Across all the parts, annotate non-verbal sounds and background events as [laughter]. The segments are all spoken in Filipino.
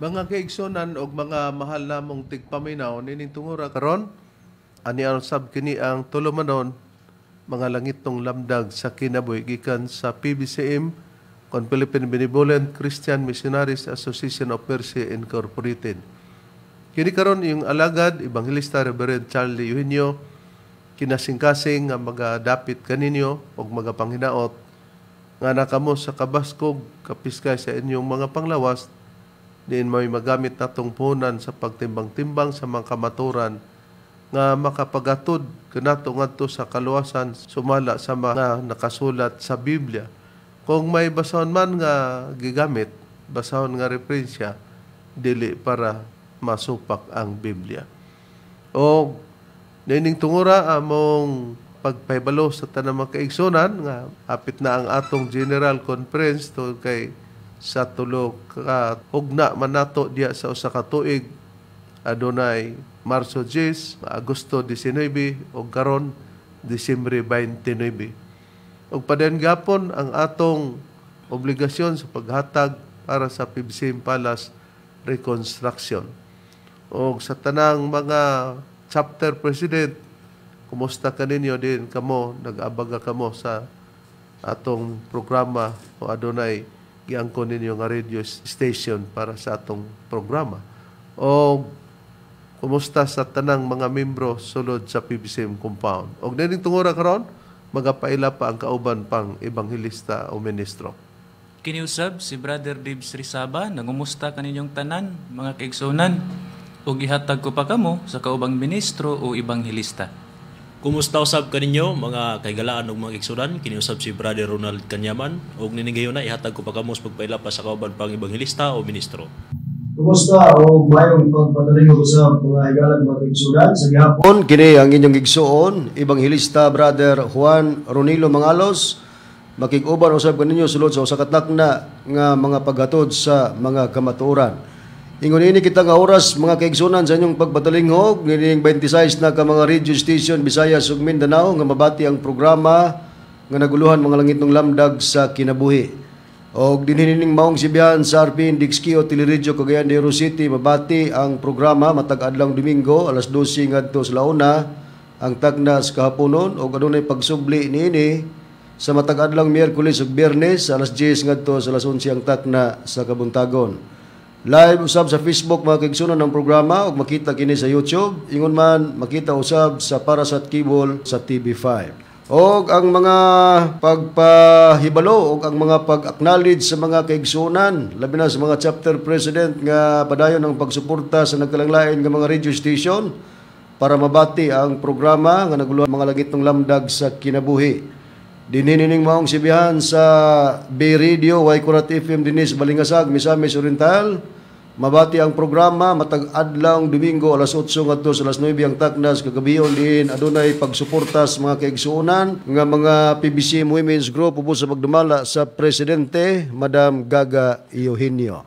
Mga kaigsunan o mga mahal namong tigpaminaw, ninintungura karon ani ang sab kini ang tulumanon mga langitong lamdag sa kinabuhi gikan sa PBCM kon Philippine Benevolent Christian Missionaries Association of Mercy Incorporated. Kini karon yung alagad Evangelista Reverend Charlie Eugenio kinasingkasing nga magadapit kaninyo og magapanginaot nga nakamo sa kabaskog kapiskay sa inyong mga panglawas diin may magamit na tungpunan sa pagtimbang-timbang sa mga kamaturan nga makapagatod kanato to sa kaluwasan sumala sa mga nakasulat sa Biblia. Kung may basahon man nga gigamit, basahon nga referensya dili para masupak ang Biblia. O nining tungura among pagpaybalo sa tanang mga kaigsunan nga apit na ang atong general conference to kay sa tulo ka ugna man diya sa usa ka tuig adunay Marso 10, Agosto 19 ug karon Disyembre 29. Ug padayon gapon ang atong obligasyon sa paghatag para sa Pibsim Palace reconstruction. Og sa tanang mga chapter president, kumusta ka din kamo, nag-abaga kamo sa atong programa o adunay giangkon ninyo nga radio station para sa atong programa. O kumusta sa tanang mga membro sulod sa PBCM compound. Og dining tungura karon magapaila pa ang kauban pang ebanghelista o ministro. Kiniusab si Brother Dibs Risaba, nagumusta kaninyong tanan, mga kaigsunan, o gihatag ko pa kamo sa kaubang ministro o ibanghilista. Kumusta usab ka ninyo, mga kaigalaan ug mga igsuran kini usab si Brother Ronald Kanyaman ug nininggayon na ihatag ko pa kamo sa pagpaila pa sa kauban pang ebanghelista o ministro. Kumusta o mayong pagpadaling ug usab mga kaigalaan mga igsuran sa gihapon kini ang inyong igsuon ebanghelista Brother Juan Ronilo Mangalos makig-uban usab ninyo sulod sa usa na nga mga paghatod sa mga kamatuoran. Ingon ini kita nga oras mga kaigsunan sa inyong pagpatalingog ning 26 na ka mga radio station Bisayas ug Mindanao nga mabati ang programa nga naguluhan mga langit lamdag sa kinabuhi. Og dinhining maong sibihan sa RPN Dixkio Teleradyo Cagayan de Oro City mabati ang programa matag adlaw Domingo alas 12 ngadto sa launa ang tagnas kahaponon og adunay pagsubli niini sa matag adlaw Miyerkules ug Biyernes alas 10 ngadto sa alas 11 ang takna sa Kabuntagon. Live usab sa Facebook mga kaigsunan ng programa ug makita kini sa YouTube. Ingon man makita usab sa para sa Kibol sa TV5. Og ang mga pagpahibalo og ang mga pag-acknowledge sa mga kaigsunan, labi na sa mga chapter president nga padayon ang pagsuporta sa nagkalanglain nga mga radio station para mabati ang programa nga naguluhan mga lagitong lamdag sa kinabuhi. Dininining maong sibihan sa B Radio, Y Kurat FM, Dinis, Balingasag, Misamis Oriental. Mabati ang programa, matag adlaw Domingo alas 8 ngadto sa alas 9 ang Tacnas kagabion din, adunay pagsuporta sa mga kaigsuonan nga mga PBC Women's Group ubos sa pagdumala sa presidente Madam Gaga Eugenio.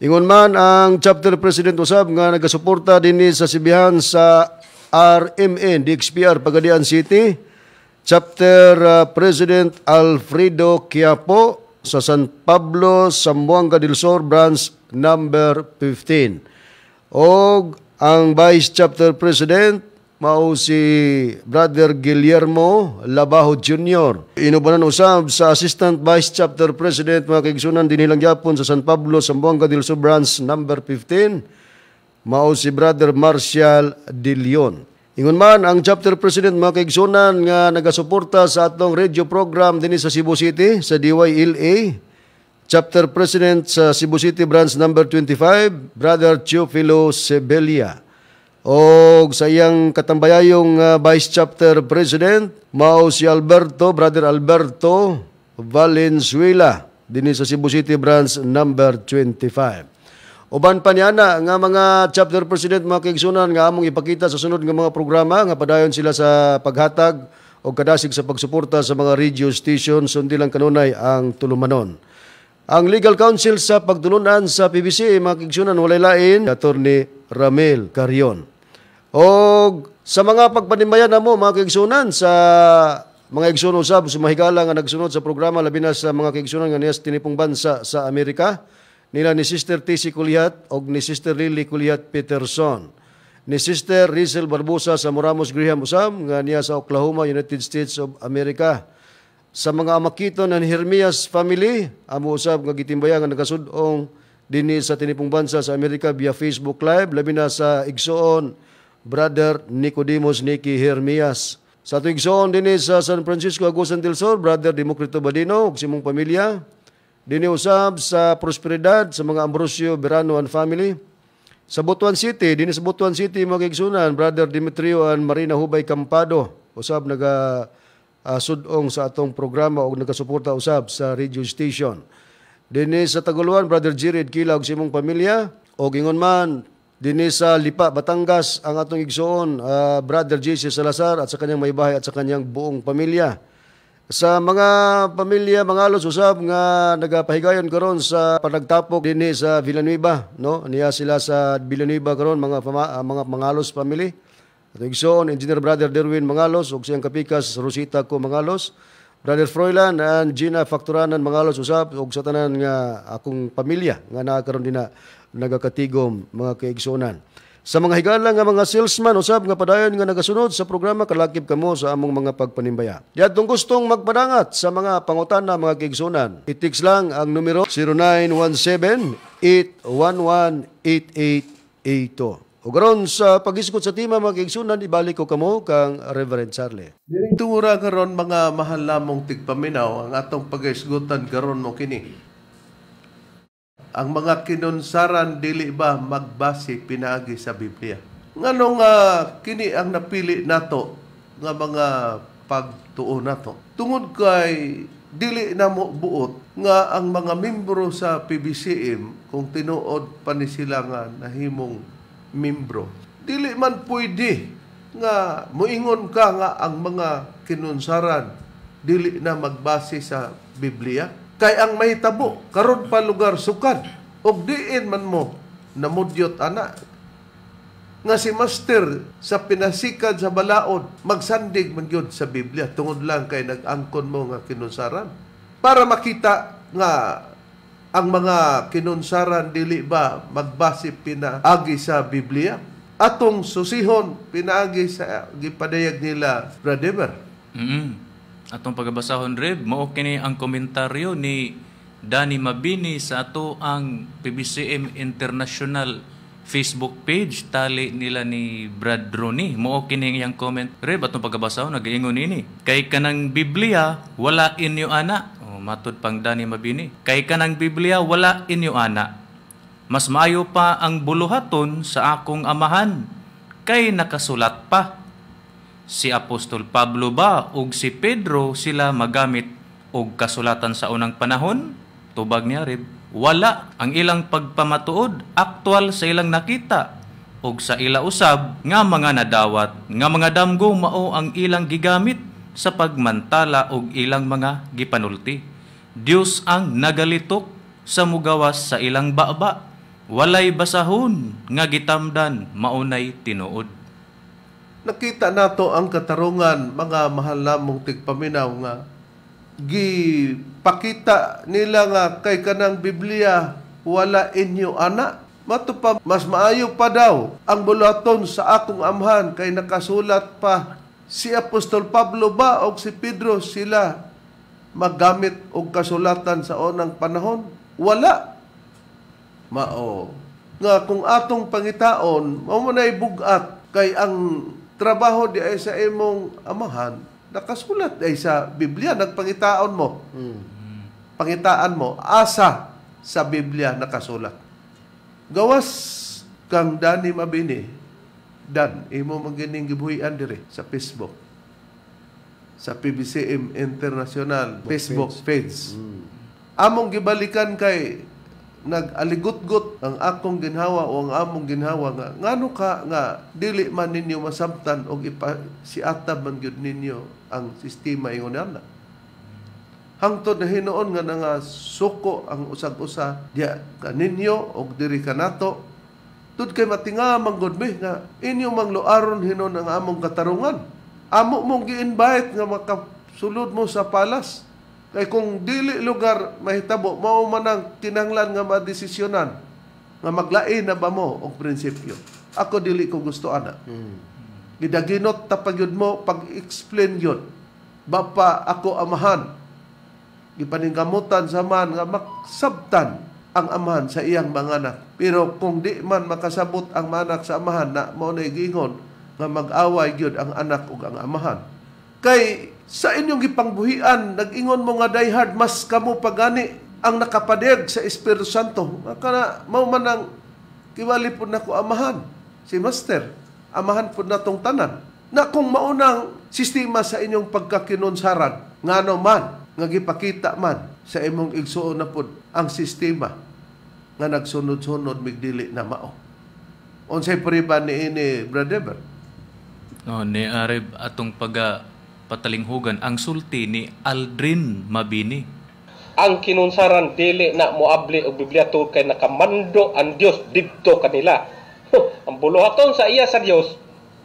Ingon man ang chapter president usab nga nagasuporta dinhi sa sibihan sa RMN DXPR Pagadian City Chapter uh, President Alfredo Quiapo sa San Pablo, Sambuanga del Sur, Branch number 15. Og ang Vice Chapter President mao si Brother Guillermo Labaho Jr. Inubanan usab sa Assistant Vice Chapter President mga kaigsunan dinilang Japon sa San Pablo, Sambuanga del Sur Branch number 15 mao si Brother Marcial De Leon. Ingon man ang chapter president mga kaigsunan nga nagasuporta sa atong radio program dinhi sa Cebu City sa DYLA. Chapter president sa Cebu City branch number 25, Brother Teofilo Sebelia. O sa iyang katambayayong uh, vice chapter president, mao si Alberto, Brother Alberto Valenzuela dinhi sa Cebu City branch number 25. Uban pa niya na nga mga chapter president mga kaigsunan nga among ipakita sa sunod nga mga programa nga padayon sila sa paghatag o kadasig sa pagsuporta sa mga radio station undi lang kanunay ang tulumanon. Ang legal counsel sa pagtulunan sa PBC mga kaigsunan walay lain attorney Ramel Carion. O sa mga pagpanimayan namo mga kaigsunan sa mga igsunon usab mahigala nga nagsunod sa programa labi na sa mga kaigsunan nga niyas tinipong bansa sa Amerika nila ni Sister Tisi Culiat o ni Sister Lily Culiat Peterson. Ni Sister Rizel Barbosa sa Moramos Graham Usam nga niya sa Oklahoma, United States of America. Sa mga amakito ng Hermias family, amo usab nga gitimbayan nga nakasudong dinhi sa tinipong bansa sa Amerika via Facebook Live labi na sa igsoon Brother Nicodemus Nikki Hermias. Sa tuig soon sa San Francisco Agusan del Sur, Brother Democrito Badino ug simong pamilya. Diniusab sa prosperidad sa mga Ambrosio Berano and family. Sa Butuan City, dinis sa Butuan City mga igsunan, Brother Dimitrio and Marina Hubay Campado. Usab naga uh, sudong sa atong programa o nagasuporta usab sa radio station. Dini sa Taguluan, Brother Jared Kilaw sa imong pamilya. O gingon man, dini sa Lipa, Batangas, ang atong igsuon, uh, ah, Brother JC Salazar at sa kanyang may bahay at sa kanyang buong pamilya sa mga pamilya mga alos usab nga nagapahigayon karon sa panagtapok dinhi sa Villanueva no niya sila sa Villanueva karon mga fama, ah, mga mangalos family at igsoon engineer brother Derwin Mangalos ug siyang kapikas Rosita ko Mangalos brother Froilan and Gina Fakturanan Mangalos usab ug sa tanan nga akong pamilya nga naa karon dinha nagakatigom mga kaigsonan sa mga higala nga mga salesman usab nga padayon nga nagasunod sa programa kalakip kamo sa among mga pagpanimbaya. Diadtong gustong magpadangat sa mga pangutana mga kaigsunan. i lang ang numero 0917-811-8882. O karon sa pagisgot sa tima mga kaigsunan, ibalik ko kamo kang Reverend Charlie. Diring karon mga mahal lamong tigpaminaw ang atong pagisgotan karon mo kini ang mga kinunsaran dili ba magbase pinaagi sa Biblia nganong uh, kini ang napili nato nga mga pagtuo nato tungod kay dili na mo buot nga ang mga membro sa PBCM kung tinuod pa ni sila nga nahimong membro dili man pwede nga moingon ka nga ang mga kinunsaran dili na magbase sa Biblia Kay ang may tabo, karon pa lugar sukad. Og diin man mo, namudyot ana. Nga si Master sa pinasikan sa balaod, magsandig man gyud sa Biblia. Tungod lang kay nag-angkon mo nga kinunsaran. Para makita nga ang mga kinunsaran dili ba magbase pinaagi sa Biblia atong susihon pinaagi sa gipadayag nila Brother Eber. Mm-hmm. Atong pagabasahon rib, mao kini ang komentaryo ni Dani Mabini sa ato ang PBCM International Facebook page tali nila ni Brad Rooney. Mao kini yang comment rib atong pagabasahon nagaingon ini. Kay kanang Biblia wala inyo ana. O, matud pang Dani Mabini. Kay kanang Biblia wala inyo ana. Mas maayo pa ang buluhaton sa akong amahan kay nakasulat pa si Apostol Pablo ba ug si Pedro sila magamit og kasulatan sa unang panahon? Tubag niya rib. Wala ang ilang pagpamatuod aktwal sa ilang nakita ug sa ila usab nga mga nadawat nga mga damgo mao ang ilang gigamit sa pagmantala og ilang mga gipanulti. Dios ang nagalitok sa mugawas sa ilang baba. walay basahon nga gitamdan maunay tinuod nakita nato ang katarungan mga mahal namong tigpaminaw nga gipakita nila nga kay kanang Biblia wala inyo ana mato pa mas maayo pa daw ang bulaton sa akong amhan kay nakasulat pa si Apostol Pablo ba o si Pedro sila magamit og kasulatan sa unang panahon wala mao nga kung atong pangitaon mao man bugat kay ang trabaho di ay sa imong amahan, nakasulat ay sa Biblia, nagpangitaon mo. Mm. Pangitaan mo, asa sa Biblia nakasulat. Gawas kang dani mabini, dan, imo magining gibuhian dire sa Facebook. Sa PBCM International Facebook page. page. Mm. Among gibalikan kay nag-aligot-got ang akong ginhawa o ang among ginhawa nga ngano ka nga dili man ninyo masabtan og ipa si atab man gyud ninyo ang sistema ingon ana hangtod na hinuon nga nga suko ang usag-usa diya kaninyo og diri kanato tud kay matinga man gud mi nga inyo mang luaron hinon ang among katarungan amo mong gi-invite nga makasulod mo sa palas Kay kung dili lugar mahitabo, mao man ang kinanglan nga madesisyonan nga maglain na ba mo og prinsipyo. Ako dili ko gusto ana. Mm. Gidaginot ta pagyud mo pag-explain yon Bapa ako amahan. Gipaningkamutan sa man nga maksabtan ang amahan sa iyang mga anak. Pero kung di man makasabot ang manak sa amahan na mao na gingon nga mag-away gyud ang anak ug ang amahan Kay sa inyong gipangbuhian, nag-ingon mo nga diehard, mas kamo pagani ang nakapadeg sa Espiritu Santo. Kana mao man ang kiwali pud nako amahan si Master. Amahan pud natong tanan. Na kung maunang sistema sa inyong pagkakinunsaran, ngano man, nga gipakita man sa imong igsuon na pud ang sistema nga nagsunod-sunod migdili na mao. Unsay priba ni ini Brother Deber? No, oh, ni Arib atong paga patalinghugan ang sulti ni Aldrin Mabini. Ang kinunsaran dili na moable og Biblia tungod kay nakamando ang Dios didto kanila. ang buluhaton sa iya sa Dios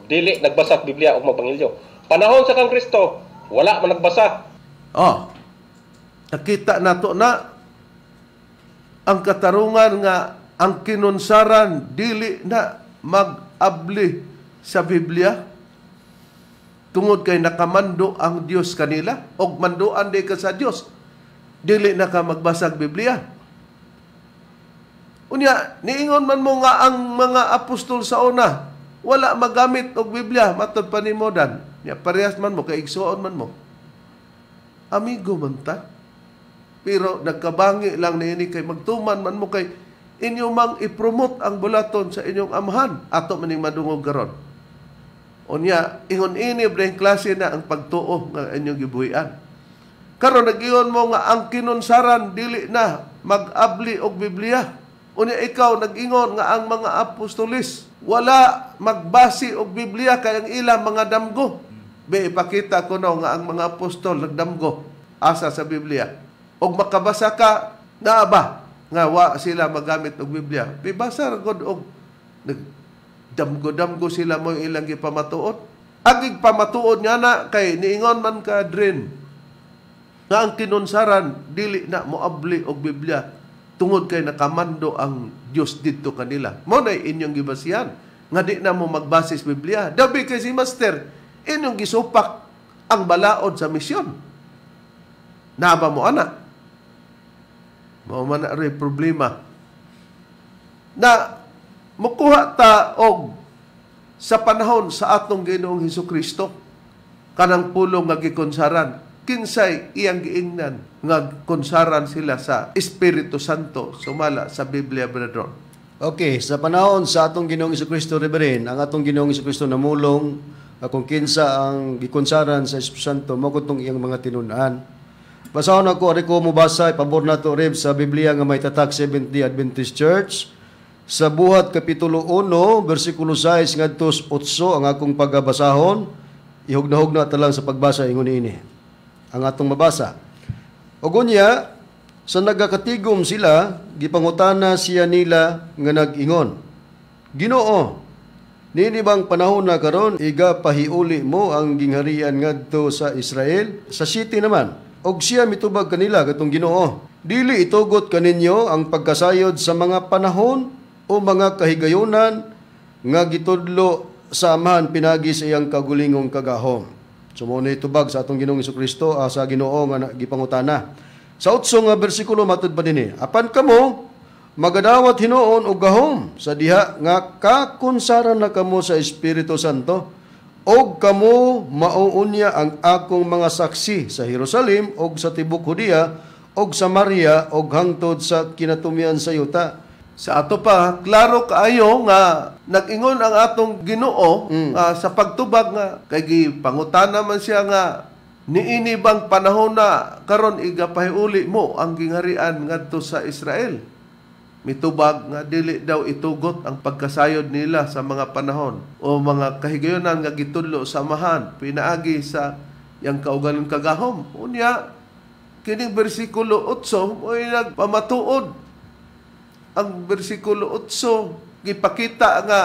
dili nagbasa Biblia og mabangilyo. Panahon sa kang Kristo, wala man nagbasa. Oh. Nakita nato na ang katarungan nga ang kinunsaran dili na mag-abli sa Biblia tungod kay nakamando ang Dios kanila og manduan di ka sa Dios dili na ka magbasag Biblia unya niingon man mo nga ang mga apostol sa una wala magamit og Biblia matod pa ni Modan nya parehas man mo kay igsuon man mo amigo man ta pero nagkabangi lang ni ini kay magtuman man mo kay inyo mang ipromote ang bulaton sa inyong amhan ato maning madungog karon Unya, ingon ini din klase na ang pagtuo ng inyong gibuhian. Karon nagiyon mo nga ang kinunsaran dili na magabli og Biblia. Unya ikaw nagingon nga ang mga apostolis wala magbasi og Biblia kay ang ilang mga damgo. Be ipakita ko no nga ang mga apostol nagdamgo asa sa Biblia. Og makabasa ka na ba nga wa sila magamit og Biblia. Pibasa gud og damgo-damgo sila mo ilang gipamatuot. Agig pamatuot nga na kay niingon man ka drin. Nga ang kinunsaran dili na moabli og Biblia tungod kay nakamando ang Dios didto kanila. Mo na inyong gibasihan nga di na mo magbasis Biblia. Dabi kay si Master inyong gisupak ang balaod sa misyon. Naba mo ana. Mao man na problema na mukuha ta og sa panahon sa atong Ginoong Hesus Kristo kanang pulong nga gikonsaran kinsay iyang giingnan nga konsaran sila sa Espiritu Santo sumala sa Biblia brethren Okay, sa panahon sa atong Ginoong Kristo Reverend, ang atong Ginoong Kristo namulong kung kinsa ang gikonsaran sa Espiritu Santo mao tong iyang mga tinunan. Basahon ako ari ko mobasa ipabor nato rib sa Biblia nga may tatak 70 Adventist Church sa buhat kapitulo 1 bersikulo 6 ngadtos 8 ang akong pagabasahon ihugna-hugna ta sa pagbasa ingon ini ang atong mabasa ug unya sa nagakatigom sila gipangutana siya nila nga nag-ingon Ginoo nini bang panahon na karon iga pahiuli mo ang gingharian ngadto sa Israel sa city naman og siya mitubag kanila katong Ginoo dili itugot kaninyo ang pagkasayod sa mga panahon o mga kahigayunan nga gitudlo sa amahan pinagi sa iyang kagulingong kagahom. Sumo so, itubag sa atong Ginoong Kristo uh, ah, sa Ginoo nga gipangutana. Sa utso nga bersikulo matud pa dinhi, apan kamo magadawat hinuon og gahom sa diha nga kakunsaran na kamo sa Espiritu Santo og kamo mauunya ang akong mga saksi sa Jerusalem og sa tibok Hudia og Maria og hangtod sa kinatumyan sa yuta sa ato pa, klaro kaayo nga nag-ingon ang atong Ginoo mm. uh, sa pagtubag nga kay gipangutana naman siya nga niini bang panahon na karon igapahiuli mo ang gingharian ngadto sa Israel. Mitubag nga dili daw itugot ang pagkasayod nila sa mga panahon o mga kahigayonan nga gitudlo mahan pinaagi sa yang kaugalon kagahom. Unya kining bersikulo 8 mo'y nagpamatuod ang bersikulo 8 gipakita nga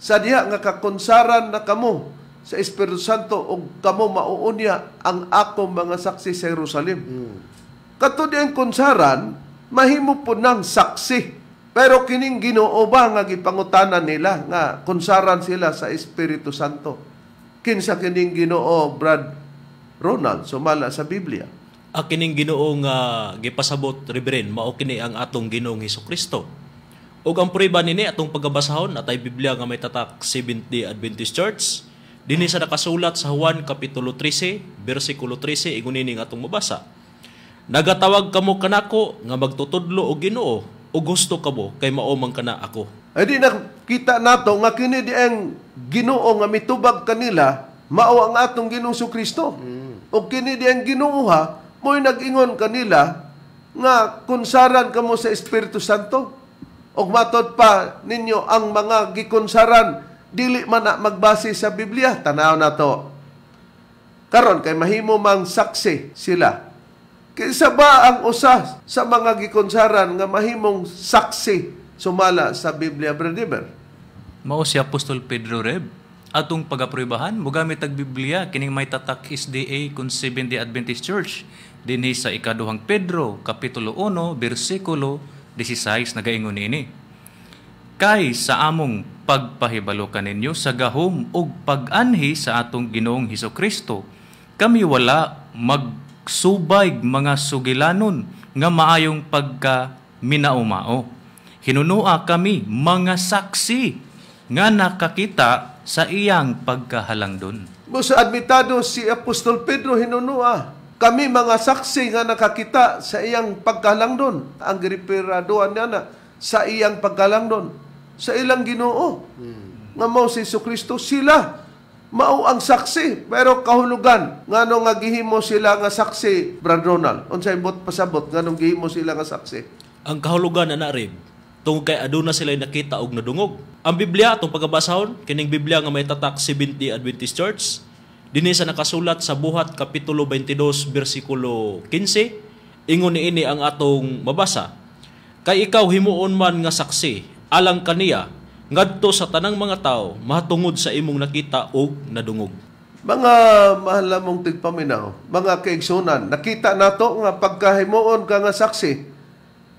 sa diha nga kakonsaran na kamo sa Espiritu Santo og kamo mauunya ang ako mga saksi sa Jerusalem. Hmm. di ang konsaran mahimo po ng saksi. Pero kining Ginoo ba nga gipangutanan nila nga konsaran sila sa Espiritu Santo? Kinsa kining Ginoo, Brad Ronald, sumala sa Biblia. Akining ginoong uh, gipasabot ribren mao kini ang atong Ginoong Hesus Kristo. Ug ang prueba nini atong pagabasahon atay Biblia nga may tatak 70 Adventist Church dinhi sa nakasulat sa Juan kapitulo 13 bersikulo 13 ingon ning atong mabasa. Nagatawag kamo kanako nga magtutudlo og Ginoo o gusto kamo kay mao kana ako. Ay di nakita nato nga kini di ang Ginoo nga mitubag kanila mao ang atong Ginoong Kristo. Mm. O kini di ang Ginoo ha mo'y nag-ingon kanila nga kunsaran kamo sa Espiritu Santo. Og matod pa ninyo ang mga gikunsaran dili man na magbase sa Biblia tanaw na to. Karon kay mahimo mang saksi sila. Kinsa ba ang usa sa mga gikunsaran nga mahimong saksi sumala sa Biblia Bradiber? Mao si Apostol Pedro Reb atong pagaprobahan mo gamit ang Biblia kining may tatak SDA DA kung Adventist Church dinhi sa ikaduhang Pedro kapitulo 1 bersikulo 16 nagaingon ini. Kay sa among pagpahibalo kaninyo sa gahom ug pag-anhi sa atong Ginoong Hesus Kristo, kami wala magsubay mga sugilanon nga maayong pagka minaumao. Hinunua kami mga saksi nga nakakita sa iyang pagkahalangdon. Musa admitado si Apostol Pedro hinunua kami mga saksi nga nakakita sa iyang pagkalang doon. ang giripiraduan niya na sa iyang pagkalang doon. sa ilang ginoo. Hmm. Nga mo si Kristo, sila mao ang saksi pero kahulugan nganong nga gihimo sila nga saksi Brad Ronald unsay bot pasabot nganong gihimo sila nga saksi ang kahulugan ana rin tungod kay aduna sila nakita og nadungog ang Biblia atong pagabasahon kining Biblia nga may tatak 70 Adventist Church Dinhi sa nakasulat sa buhat kapitulo 22 bersikulo 15 ingon ini ang atong mabasa. Kay ikaw himuon man nga saksi alang kaniya ngadto sa tanang mga tao mahatungod sa imong nakita o nadungog. Mga mahalamong tigpaminaw, mga kaigsunan, nakita nato nga pagkahimuon ka nga saksi.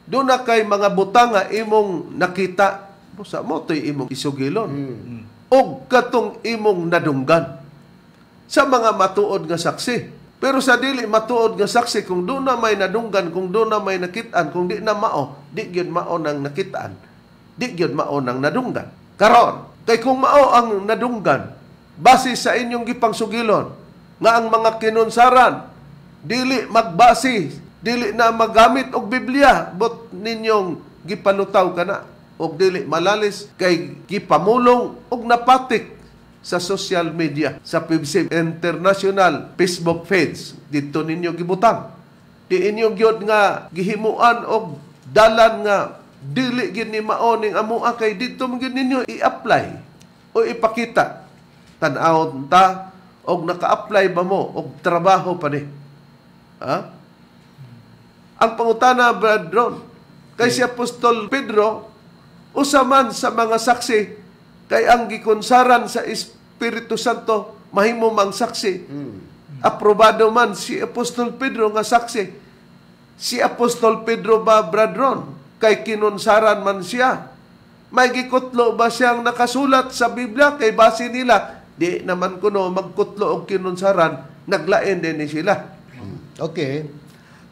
Doon na kay mga butang nga imong nakita. Sa mo to'y imong isugilon. Mm. mm. O katong imong nadunggan sa mga matuod nga saksi. Pero sa dili matuod nga saksi kung do na may nadunggan, kung do na may nakitaan, kung di na mao, di gyud mao nang nakitaan. Di gyud mao nang nadunggan. Karon, kay kung mao ang nadunggan base sa inyong gipangsugilon nga ang mga kinunsaran dili magbasi, dili na magamit og Biblia but ninyong gipalutaw kana og dili malalis kay gipamulong og napatik sa social media, sa PBC International Facebook page. Dito ninyo gibutang. Di inyo gyud nga gihimuan og dalan nga dili gid ni maoning amua kay dito mo ninyo i-apply o ipakita tan-aw ta og naka-apply ba mo og trabaho pa ni. Ha? Ang pangutana brethren kay si Apostol Pedro usaman sa mga saksi kay ang gikonsaran sa Espiritu Santo mahimo mang saksi. Mm. Aprobado man si Apostol Pedro nga saksi. Si Apostol Pedro ba bradron kay kinunsaran man siya? May gikutlo ba siyang nakasulat sa Biblia kay base nila di naman kuno magkutlo og kinunsaran naglaen din ni sila. Okay.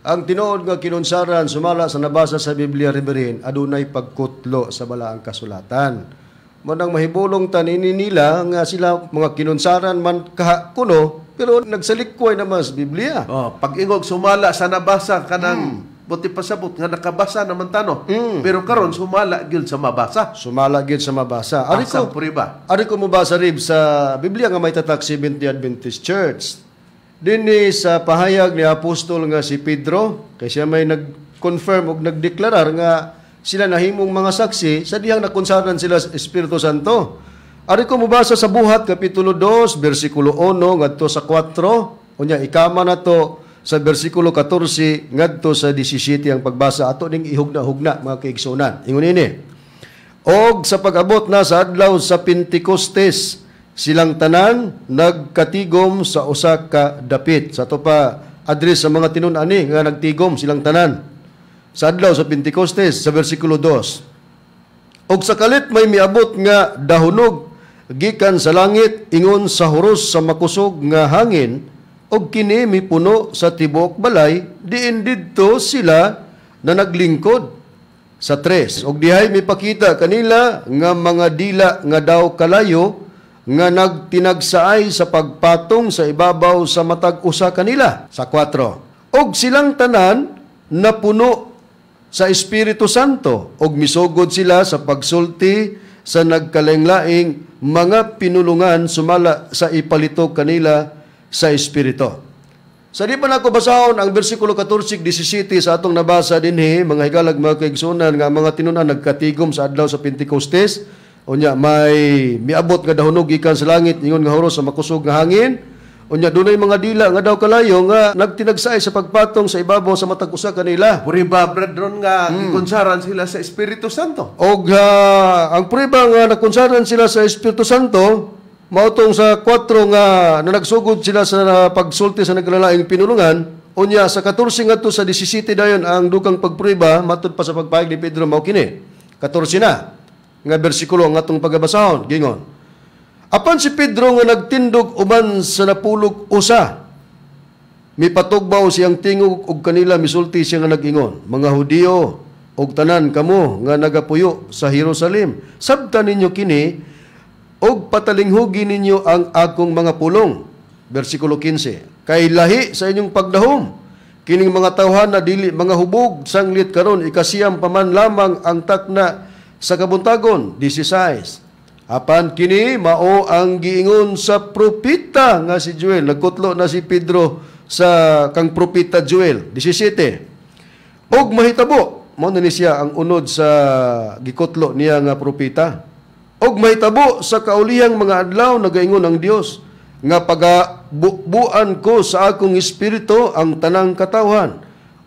Ang tinuod nga kinunsaran sumala sa nabasa sa Biblia Riberin adunay pagkutlo sa balaang kasulatan Manang mahibulong tanini nila nga sila mga kinunsaran man kuno pero nagsalikway naman sa Biblia. Oh, pag ingog sumala sa nabasa kanang mm. buti pasabot nga nakabasa naman tano. Mm. Pero karon sumala gyud sa mabasa. Sumala gyud sa mabasa. Ari ko priba. Ari ko mabasa rib sa Biblia nga may tatak 70 Adventist Church. Dinhi sa pahayag ni apostol nga si Pedro kay siya may nag-confirm og nagdeklarar nga sila nahimong mga saksi sa diyang nakonsanan sila sa Espiritu Santo. Ari ko mubasa sa buhat kapitulo 2 bersikulo 1 ngadto sa 4 unya ikama na to sa bersikulo 14 ngadto sa 17 ang pagbasa ato ning ihugna-hugna mga kaigsunan. Ingon ni, Og sa pag-abot na sa adlaw sa Pentecostes silang tanan nagkatigom sa usa ka dapit. Sa to pa address sa mga tinun-ani nga nagtigom silang tanan sa adlaw sa Pentecostes sa bersikulo 2. Og sakalit may miabot nga dahunog gikan sa langit ingon sa huros sa makusog nga hangin og kini mipuno sa tibok balay diin didto sila na naglingkod sa tres og dihay mipakita kanila nga mga dila nga daw kalayo nga nagtinagsaay sa pagpatong sa ibabaw sa matag usa kanila sa 4 og silang tanan napuno sa Espiritu Santo og misugod sila sa pagsulti sa nagkalenglaing mga pinulungan sumala sa ipalito kanila sa Espiritu. Sa di pa na basahon ang bersikulo 14-17 sa atong nabasa dinhi mga higalag mga kaigsunan nga mga tinunan nagkatigom sa adlaw sa Pentecostes unya may miabot nga dahunog gikan sa langit ingon nga huros sa makusog nga hangin Unya dunay mga dila nga daw kalayo nga nagtinagsay sa pagpatong sa ibabaw sa matag usa kanila. Puriba brethren nga mm. gikonsaran sila sa Espiritu Santo. Og uh, ang puriba nga nakonsaran sila sa Espiritu Santo mautong sa 4 nga na nagsugod sila sa pagsulti sa naglalaing pinulungan. Unya sa 14 nga to sa 17 dayon ang dukang pagpuriba matud pa sa pagpayag ni Pedro mao 14 na nga bersikulo ang atong pagabasahon gingon. Apan si Pedro nga nagtindog uban sa napulog usa, mipatugbaw siyang tingog og kanila misulti siya nga nagingon, mga Hudiyo, og tanan kamo nga nagapuyo sa Jerusalem, sabta ninyo kini og patalinghugi ninyo ang akong mga pulong. Versikulo 15. Kay lahi sa inyong pagdahom, kining mga tawhan na dili mga hubog sanglit karon ikasiyam paman lamang ang takna sa kabuntagon 16 Apan kini mao ang giingon sa propita nga si Joel. Nagkutlo na si Pedro sa kang propita Joel 17. Og mahitabo mo ni siya ang unod sa gikutlo niya nga propita. Og mahitabo sa kaulihang mga adlaw nagaingon ang Dios nga pagabuan ko sa akong espiritu ang tanang katawhan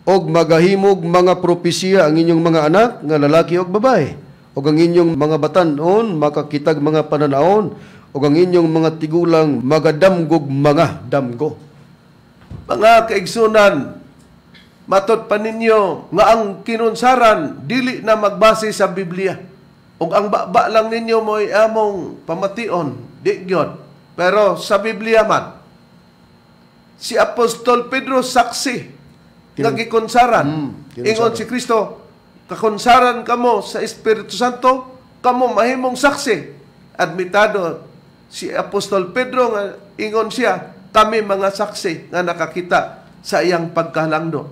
og magahimog mga propesiya ang inyong mga anak nga lalaki og babae o ang inyong mga batanon makakitag mga pananaon o ang inyong mga tigulang magadamgog mga damgo. Mga kaigsunan, matot pa ninyo nga ang kinunsaran dili na magbase sa Biblia. Ug ang baba lang ninyo mo among pamation, di gyud. Pero sa Biblia man, si Apostol Pedro saksi Kin- nga gikunsaran. Mm, kinunsaran. Ingon si Kristo, kakunsaran kamo sa Espiritu Santo, kamo mahimong saksi. Admitado si Apostol Pedro nga ingon siya, kami mga saksi nga nakakita sa iyang pagkalangdo.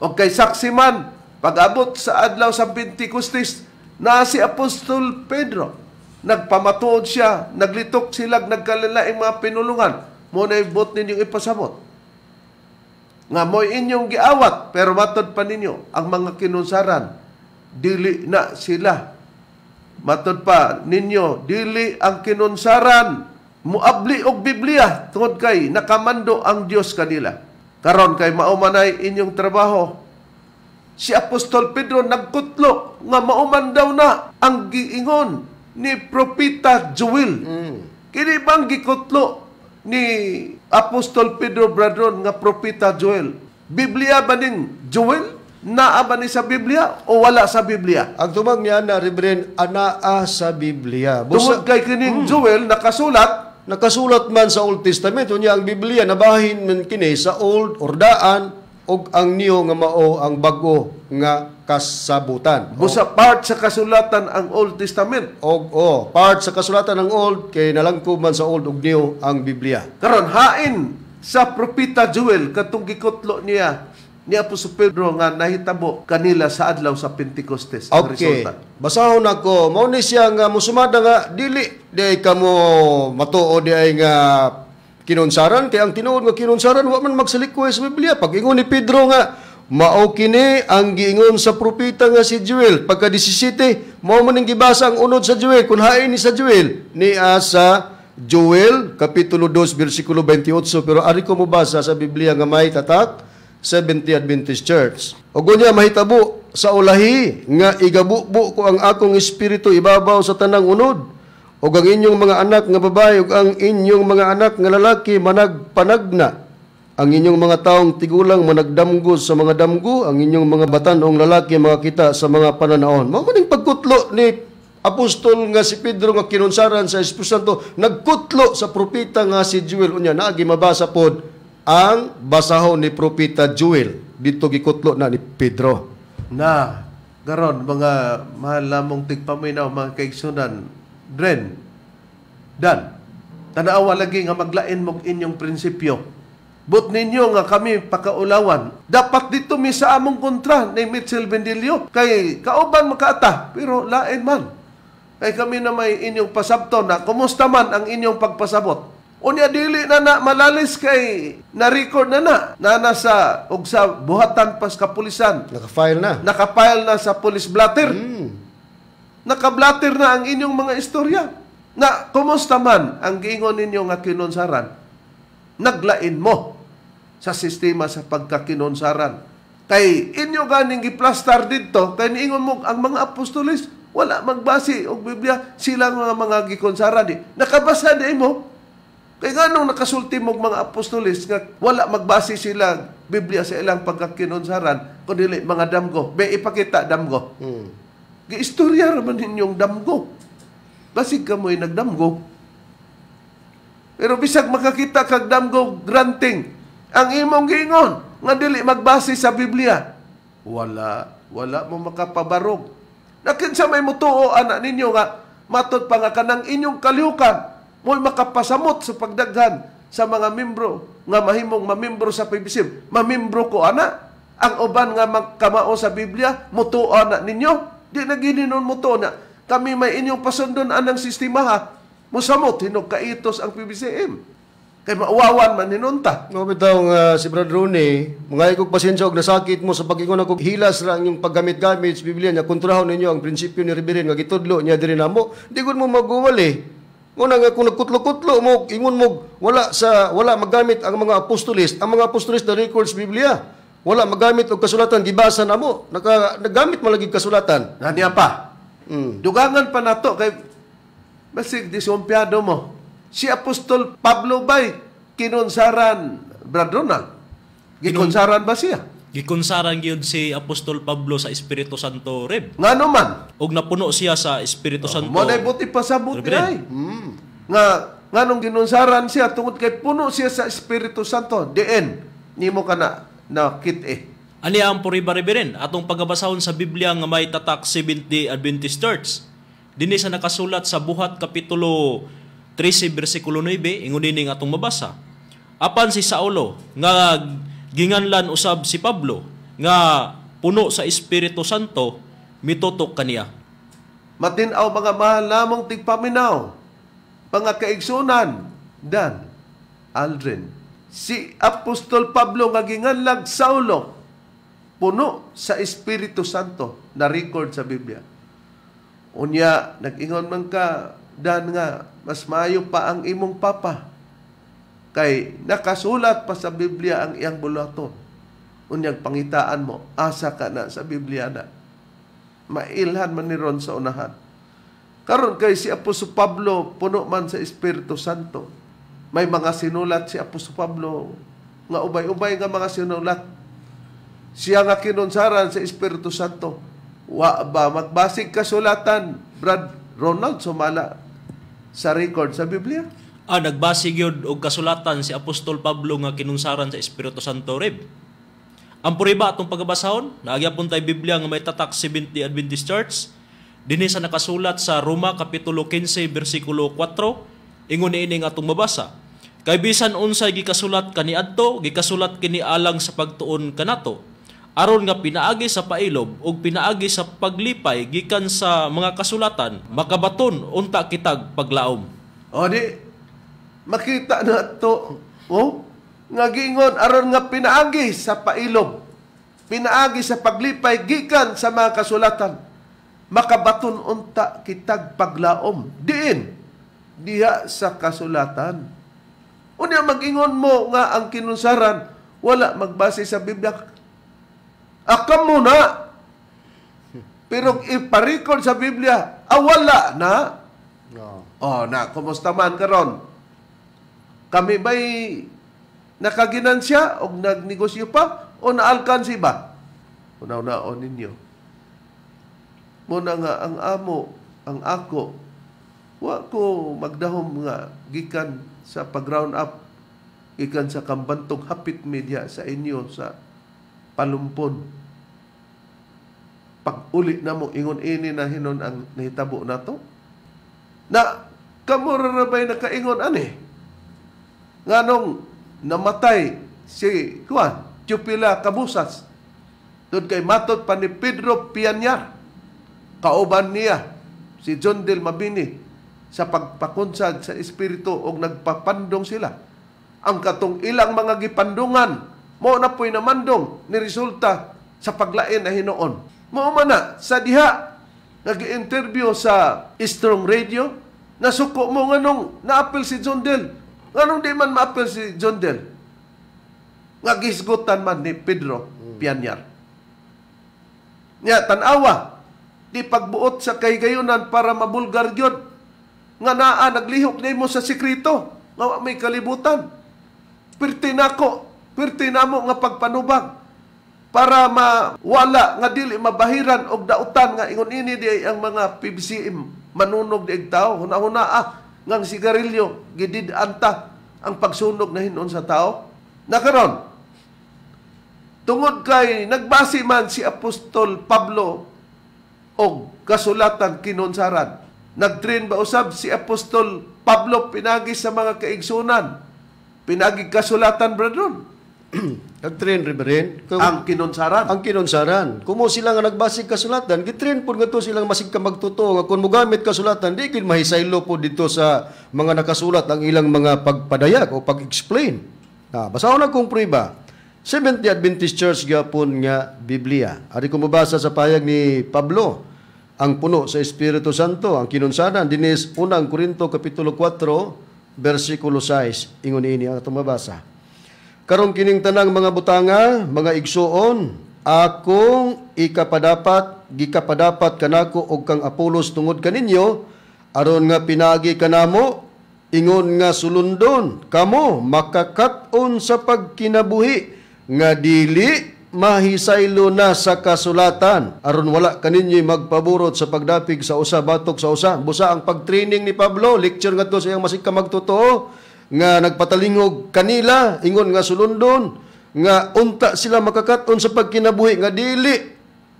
O kay saksi man, pag-abot sa adlaw sa Pentecostes, na si Apostol Pedro, nagpamatuod siya, naglitok sila, nagkalalaing mga pinulungan, muna bot ninyong ipasabot nga mo'y inyong giawat, pero matod pa ninyo ang mga kinunsaran, dili na sila. Matod pa ninyo, dili ang kinunsaran, muabli og Biblia, tungod kay nakamando ang Dios kanila. Karon kay maumanay inyong trabaho. Si Apostol Pedro nagkutlo nga mauman daw na ang giingon ni Propita Joel. Mm. Kini bang gikutlo ni Apostol Pedro Bradron nga propeta Joel. Biblia ba ning Joel? Naa ba ni sa Biblia o wala sa Biblia? Ang tumang niya na Reverend anaa sa Biblia. Busa, Tungod kay kining hmm. Joel nakasulat nakasulat man sa Old Testament Kunya ang Biblia nabahin man kini sa Old Ordaan og ang niyo nga mao ang bago nga kasabutan. Busa part sa kasulatan ang Old Testament. Og o, part sa kasulatan ang Old kay nalangkob man sa Old ug New ang Biblia. Karon hain sa propeta Joel katong gikutlo niya ni Apostol Pedro nga nahitabo kanila sa adlaw sa Pentecostes ang okay. resulta. Basahon ako, mao ni siya nga musumada nga dili day kamo matuo di ay nga kinunsaran kay ang tinuod nga kinunsaran wa man magsalikway sa Biblia pag ingon ni Pedro nga Mao kini ang giingon sa propeta nga si Joel pagka 17 mao man gibasa ang unod sa Joel kun hain ni sa Joel ni asa Joel kapitulo 2 bersikulo 28 pero ari ko mobasa sa Biblia nga may tatak 70 Adventist Church. O gunya mahitabo sa ulahi nga igabubo ko ang akong espiritu ibabaw sa tanang unod og ang inyong mga anak nga babae ug ang inyong mga anak nga lalaki managpanagna ang inyong mga taong tigulang managdamgo sa mga damgo, ang inyong mga batanong lalaki makakita sa mga pananaon. Mamaning pagkutlo ni Apostol nga si Pedro nga kinunsaran sa Espiritu Santo, nagkutlo sa propita nga si Joel. Unya, naagi mabasa pod ang basahon ni propita Joel. Dito gikutlo na ni Pedro. Na, garon mga mahalamong lamong tigpaminaw, mga kaigsunan, Dren, Dan, tanaawa lagi nga maglain mog inyong prinsipyo But ninyo nga kami pakaulawan. Dapat dito mi sa among kontra ni Mitchell Bendilio. Kay kauban makaata, pero lain man. Kay kami na may inyong pasabton na kumusta man ang inyong pagpasabot. Unya dili na na malalis kay na-record na na na nasa og sa buhatan pas kapulisan. Naka-file na. Naka-file na sa police blatter. Mm. Naka-blatter na ang inyong mga istorya. Na kumusta man ang giingon ninyo nga kinunsaran, naglain mo sa sistema sa pagkakinonsaran. Kay inyo ganing giplastar dito, kay niingon mo ang mga apostolis, wala magbasi og Biblia, sila nga mga gikonsaran di. Nakabasa di mo. Kay nganong nakasulti mo mga apostolis nga wala magbasi sila Biblia sa ilang pagkakinonsaran, kundi mga damgo. Be ipakita damgo. Hmm. Giistorya ra man ninyong damgo. Basig ka mo'y nagdamgo. Pero bisag makakita kag damgo granting, ang imong gingon nga dili magbase sa Biblia. Wala, wala mo makapabarog. Nakin sa may mutuo ana ninyo nga matod pa nga kanang inyong kalihukan mo makapasamot sa pagdaghan sa mga membro nga mahimong mamembro sa PBSIM. Mamembro ko ana ang uban nga magkamao sa Biblia mutuo ana ninyo. Di na gininon mutuo na kami may inyong pasundon anang sistema ha. Musamot hinog kaitos ang PBSIM. Kay mauwawan man ninunta. No bitaw nga si Brad Rooney, mga ikog pasensya og nasakit mo sa pag-ingon ako hilas ra yung paggamit-gamit sa Biblia niya kontrahon ninyo ang prinsipyo ni Riberin nga gitudlo niya diri namo. Di gud mo maguwal eh. Una nga kung nagkutlo-kutlo mo ingon mo wala sa wala magamit ang mga apostolis, ang mga apostolis na records Biblia. Wala magamit og kasulatan gibasa namo. Naka, nagamit malagi kasulatan. Naniya pa. Mm. Dugangan pa nato kay basig disumpiado mo si Apostol Pablo bay kinunsaran Brad Ronald? Gikonsaran ba siya? Gikonsaran gyud si Apostol Pablo sa Espiritu Santo Reb. Ngano man? Og napuno siya sa Espiritu oh, Santo. Mo buti pa sa buti ay. Hmm. Nga nganong ginonsaran siya tungod kay puno siya sa Espiritu Santo. Diin mo kana na kit eh. Ani ang puribaribirin atong pagabasahon sa Biblia nga may tatak 70 Adventist Church. Dinhi sa nakasulat sa buhat kapitulo 13 bersikulo 9 ingon ini nga atong mabasa. Apan si Saulo nga ginganlan usab si Pablo nga puno sa Espiritu Santo mitutok kaniya. Matinaw mga mahal namong tigpaminaw, mga kaigsunan, Dan, Aldrin, si Apostol Pablo nga ginganlag Saulo puno sa Espiritu Santo na record sa Biblia. Unya, nag-ingon man ka, dan nga mas mayo pa ang imong papa kay nakasulat pa sa Biblia ang iyang bulaton unyang pangitaan mo asa ka na sa Biblia na mailhan man ni Ron sa unahan karon kay si Apostol Pablo puno man sa Espiritu Santo may mga sinulat si Apostol Pablo nga ubay-ubay nga mga sinulat siya nga kinunsaran sa Espiritu Santo wa ba magbasig kasulatan Brad Ronald Sumala sa record sa Biblia. Ah, nagbasig yun og kasulatan si Apostol Pablo nga kinunsaran sa Espiritu Santo Reb. Ang puriba atong pagabasahon, naagyapon tay Biblia nga may tatak 70 Adventist Church, dinhi sa nakasulat sa Roma kapitulo 15 bersikulo 4, ingon ni ining atong mabasa. Kay bisan unsay gikasulat kaniadto, gikasulat kini alang sa pagtuon kanato aron nga pinaagi sa pailob ug pinaagi sa paglipay gikan sa mga kasulatan makabaton unta kitag paglaom o di makita na to oh nga gingon aron nga pinaagi sa pailob pinaagi sa paglipay gikan sa mga kasulatan makabaton unta kitag paglaom diin diha sa kasulatan unya magingon mo nga ang kinunsaran wala magbase sa Biblia Akam muna. Pero iparikon sa Biblia, awala ah, na. No. Oh, na, kumusta man karon? Kami ba'y nakaginansya o nagnegosyo pa o naalkansi ba? Una-unaon ninyo. Muna nga, ang amo, ang ako, wa ko magdahom nga gikan sa pag-round up gikan sa kambantog hapit media sa inyo sa palumpon. Pag uli na mo, ingon ini na hinon ang nahitabo na to. Na, kamura na kaingon ani? Nga nung namatay si Juan, Chupila Kabusas, doon kay matot pa ni Pedro Pianyar, kauban niya, si John Del Mabini, sa pagpakunsad sa Espiritu o nagpapandong sila. Ang katong ilang mga gipandungan, mo na po'y namandong ni resulta sa paglain na hinoon. Mo man na sa diha nag-interview sa Strong Radio nasuko mo nganong naapil si John Del. Nganong di man maapil si John Del? Nagisgutan man ni Pedro Pianyar. Nya tanawa di pagbuot sa kaygayunan para mabulgar gyud nga naa naglihok mo sa sekreto nga may kalibutan. Pirti nako Perti namo nga pagpanubag para mawala nga dili mabahiran og dautan nga ingon ini di ang mga PBCM manunog di tao huna-huna ah ngang sigarilyo gidid anta ang pagsunog na hinon sa tao nakaron tungod kay nagbasi man si apostol Pablo og kasulatan kinunsaran Nagtrain ba usab si Apostol Pablo pinagi sa mga kaigsunan? Pinagi kasulatan brethren. [clears throat] Nagtrain rin ba rin? Kung, ang kinunsaran? Ang kinunsaran. Kumo sila nga nagbasig kasulatan, gitrain po nga to silang masig ka magtuto. Kung mugamit kasulatan, di kin mahisaylo po dito sa mga nakasulat ang ilang mga pagpadayag o pag-explain. Ah, na, basahon na kong priba. Seventh Day Adventist Church gapon nga Biblia. Ari ko mabasa sa payag ni Pablo, ang puno sa Espiritu Santo, ang kinunsaran, dinis unang Korinto Kapitulo 4, versikulo 6, ingon ini ang itong mabasa. Karong kining tanang mga butanga, mga igsuon, akong ikapadapat, gikapadapat kanako og kang Apolos tungod kaninyo, aron nga pinagi kanamo, ingon nga sulundon, kamo makakaton sa pagkinabuhi, nga dili mahisaylo na sa kasulatan, aron wala kaninyo magpaburot sa pagdapig sa usa, batok sa usa. Busa ang pagtraining ni Pablo, lecture nga to sa iyang masigka magtotoo, nga nagpatalingog kanila ingon nga sulundon nga unta sila makakaton sa pagkinabuhi nga dili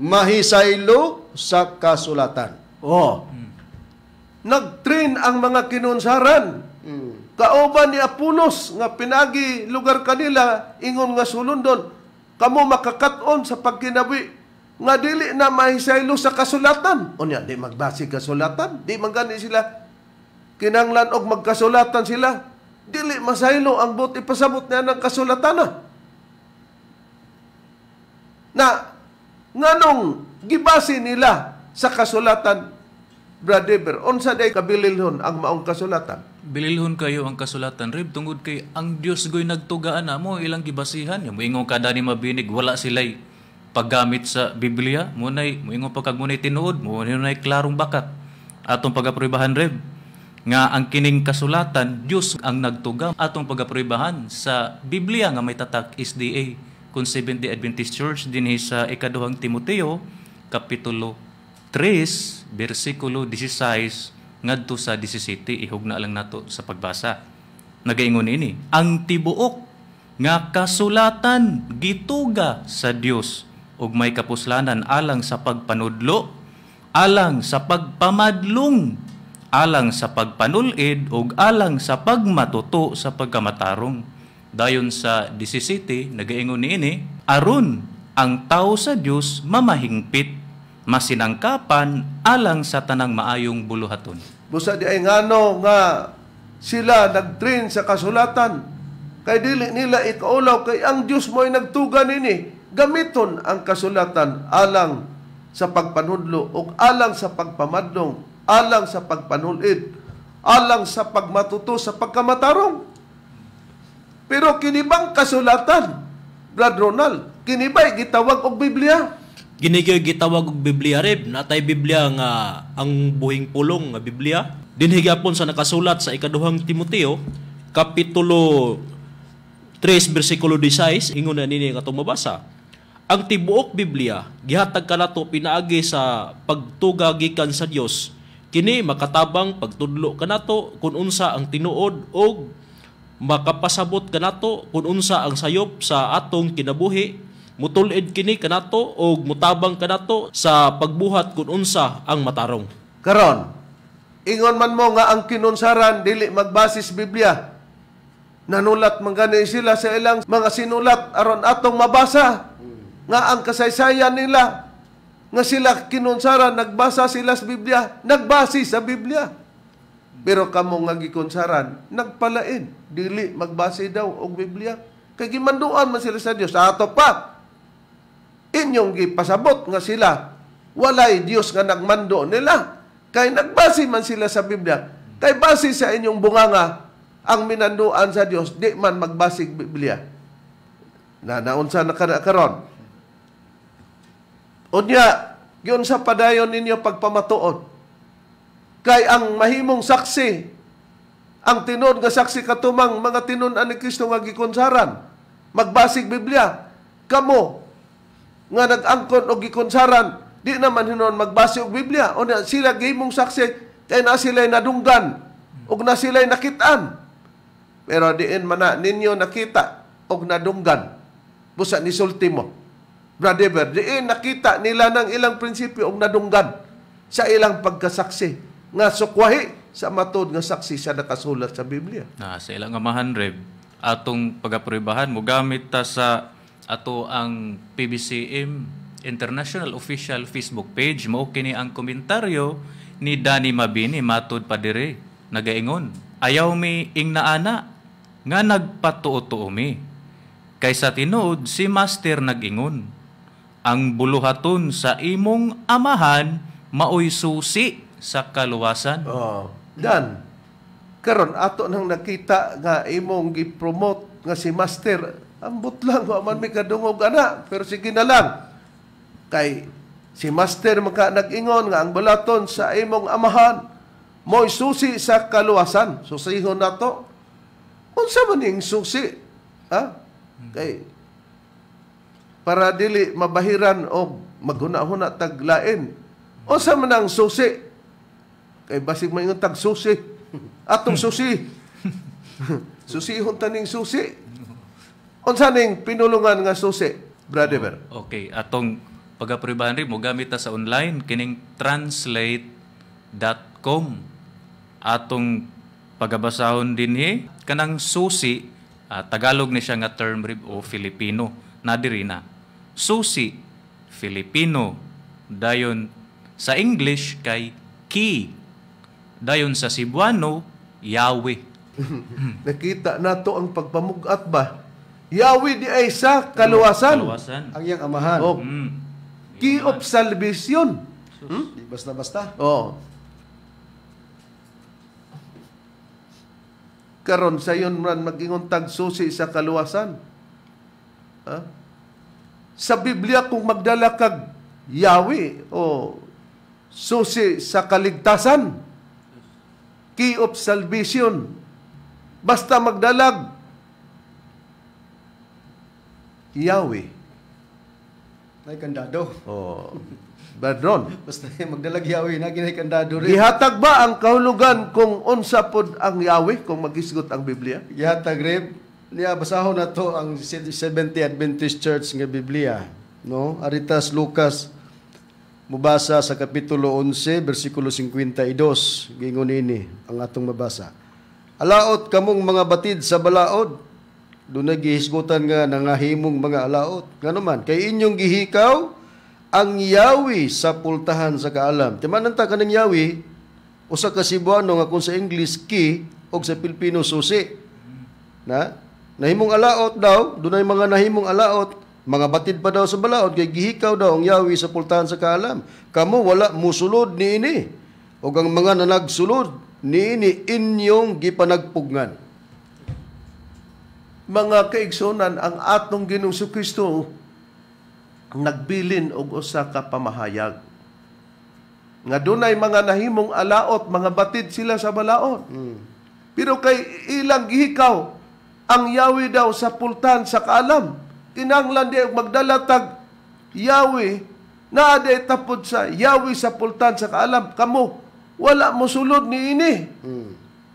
mahisaylo sa kasulatan. Oh. Mm. Nagtrain ang mga kinunsaran. Mm. Kauban ni Apunos nga pinagi lugar kanila ingon nga sulundon kamo makakaton sa pagkinabuhi nga dili na mahisaylo sa kasulatan. Unya di magbasi kasulatan, di man sila kinanglan og magkasulatan sila dili masaylo ang bot ipasabot niya ng kasulatan na. Na nganong gibase nila sa kasulatan Bradiber, unsa day kabililhon ang maong kasulatan? Bililhon kayo ang kasulatan, Rib, tungod kay ang Dios goy nagtugaan na mo ilang gibasihan. Yung moingon kada ni mabinig, wala sila'y paggamit sa Biblia. Munay, moingon pagkagunay tinuod, munay klarong bakat. Atong pagapribahan, Rib nga ang kining kasulatan Dios ang nagtugam atong pagapribahan sa Biblia nga may tatak SDA kun Seventh Day Adventist Church dinhi sa ikaduhang Timoteo kapitulo 3 bersikulo 16 ngadto sa 17 ihugna lang nato sa pagbasa nagaingon ini ang tibuok nga kasulatan gituga sa Dios ug may kapuslanan alang sa pagpanudlo alang sa pagpamadlong alang sa pagpanulid o alang sa pagmatuto sa pagkamatarong. Dayon sa 17, nagaingon niini, aron ang tao sa Dios mamahingpit, masinangkapan alang sa tanang maayong buluhaton. Busa di ay ngano nga sila nagtrain sa kasulatan kay dili nila ikaulaw kay ang Dios mo'y nagtugan nini gamiton ang kasulatan alang sa pagpanudlo o alang sa pagpamadlong alang sa pagpanulid, alang sa pagmatuto sa pagkamatarong. Pero kinibang kasulatan, Brad Ronald, kinibay gitawag og Biblia. Ginigay gitawag og Biblia rib, natay Biblia nga ang buhing pulong nga Biblia. Dinhi gyapon sa nakasulat sa ikaduhang Timoteo, kapitulo 3 bersikulo 16 ingon na nini nga tumabasa ang tibuok Biblia gihatag kanato pinaagi sa pagtuga gikan sa Dios Kini makatabang pagtudlo kanato kung unsa ang tinuod og makapasabot kanato kung unsa ang sayop sa atong kinabuhi mutulid kini kanato og mutabang kanato sa pagbuhat kun unsa ang matarong karon ingon man mo nga ang kinunsaran dili magbasis Biblia nanulat man sila sa ilang mga sinulat aron atong mabasa nga ang kasaysayan nila nga sila kinunsara nagbasa sila sa Biblia, nagbasi sa Biblia. Pero kamo nga gikunsaran, nagpalain, dili magbase daw og Biblia. Kay gimanduan man sila sa Dios ato pa. Inyong gipasabot nga sila walay Dios nga nagmando nila. Kay nagbasi man sila sa Biblia. Kay base sa inyong bunganga ang minanduan sa Dios di man magbasig Biblia. Na naunsa na karon? Unya, yun sa padayon ninyo pagpamatuod. Kay ang mahimong saksi, ang tinod nga saksi katumang mga tinunan ni Kristo nga gikonsaran, magbasig Biblia, kamo nga nag-angkon og gikonsaran, di naman hinon magbasi og Biblia. O na sila gimong saksi, kay na sila'y nadunggan, o na sila'y nakitaan. Pero diin man na ninyo nakita og nadunggan. Busa ni sulti mo. Brother Ever, diin eh, nakita nila ng ilang prinsipyo ang nadunggan sa ilang pagkasaksi nga sukwahi sa matod nga saksi sa nakasulat sa Biblia. Na, sa ilang amahan, Rev, atong pagapribahan mo gamit ta sa ato ang PBCM International Official Facebook page mo kini ang komentaryo ni Danny Mabini matod pa dire nagaingon ayaw mi ing ingnaana nga nagpatuo-tuo mi kaysa tinood si Master nagingon ang buluhaton sa imong amahan maoy susi sa kaluwasan. Oh, dan karon ato nang nakita nga imong gi-promote nga si Master ambot lang wa man mi kadungog ana pero sige na lang kay si Master maka nag-ingon nga ang bulaton sa imong amahan mo susi sa kaluwasan susihon nato unsa man ning susi ha kay para dili mabahiran o maghuna-huna taglain. O sa manang susi. Kay basig maingon tag susi. Atong susi. [laughs] susi hon taning susi. Unsa ning pinulungan nga susi, brother Bear? Okay, atong pag-apribahan rin mo gamit ta sa online kining translate.com atong pagabasahon din dinhi kanang susi uh, Tagalog ni siya nga term rib o Filipino na diri na susi, Filipino. Dayon sa English kay key. Dayon sa Cebuano, yawi. [laughs] Nakita to ang pagpamugat ba? Yawi di ay sa kaluwasan. Hmm, kaluwasan. Ang iyang amahan. Oh. Mm. Key of salvation. Hmm? Hmm? Di basta-basta. Oo. Oh. Karon sa iyon man magingon tag susi sa kaluwasan. Ha? Huh? sa Biblia kung magdala kag Yahweh o susi sa kaligtasan, key of salvation, basta magdalag Yahweh. Ay kandado. Oh. Badron. [laughs] Basta magdalag Yahweh na kinay kandado rin. Gihatag ba ang kahulugan kung unsa pod ang Yahweh kung magisgot ang Biblia? Gihatag rin niya basahon nato ang 70 Adventist Church nga Biblia. No? Aritas Lucas mubasa sa kapitulo 11 bersikulo 52 gingon ini ang atong mabasa. Alaot kamong mga batid sa balaod dunay gihisgutan nga nangahimong mga alaot. Nganuman kay inyong gihikaw ang yawi sa pultahan sa kaalam. Timananta ta kaning yawi usa ka Cebuano nga kung sa English key og sa Pilipino susi. Na? Nahimong alaot daw, dunay mga nahimong alaot, mga batid pa daw sa balaod kay gihikaw daw ang yawi sa pultahan sa kaalam. Kamo wala musulod ni ini, O ang mga nanagsulod ni ini, inyong gipanagpugnan. Mga kaigsunan, ang atong ginungso Kristo nagbilin og usa ka pamahayag nga dunay mga nahimong alaot mga batid sila sa balaod mm. pero kay ilang gihikaw ang Yahweh daw sa pultan sa kaalam. Kinanglan di magdalatag Yahweh na aday tapod sa Yahweh sa pultan sa kaalam. Kamu, wala mo sulod ni ini. Hmm.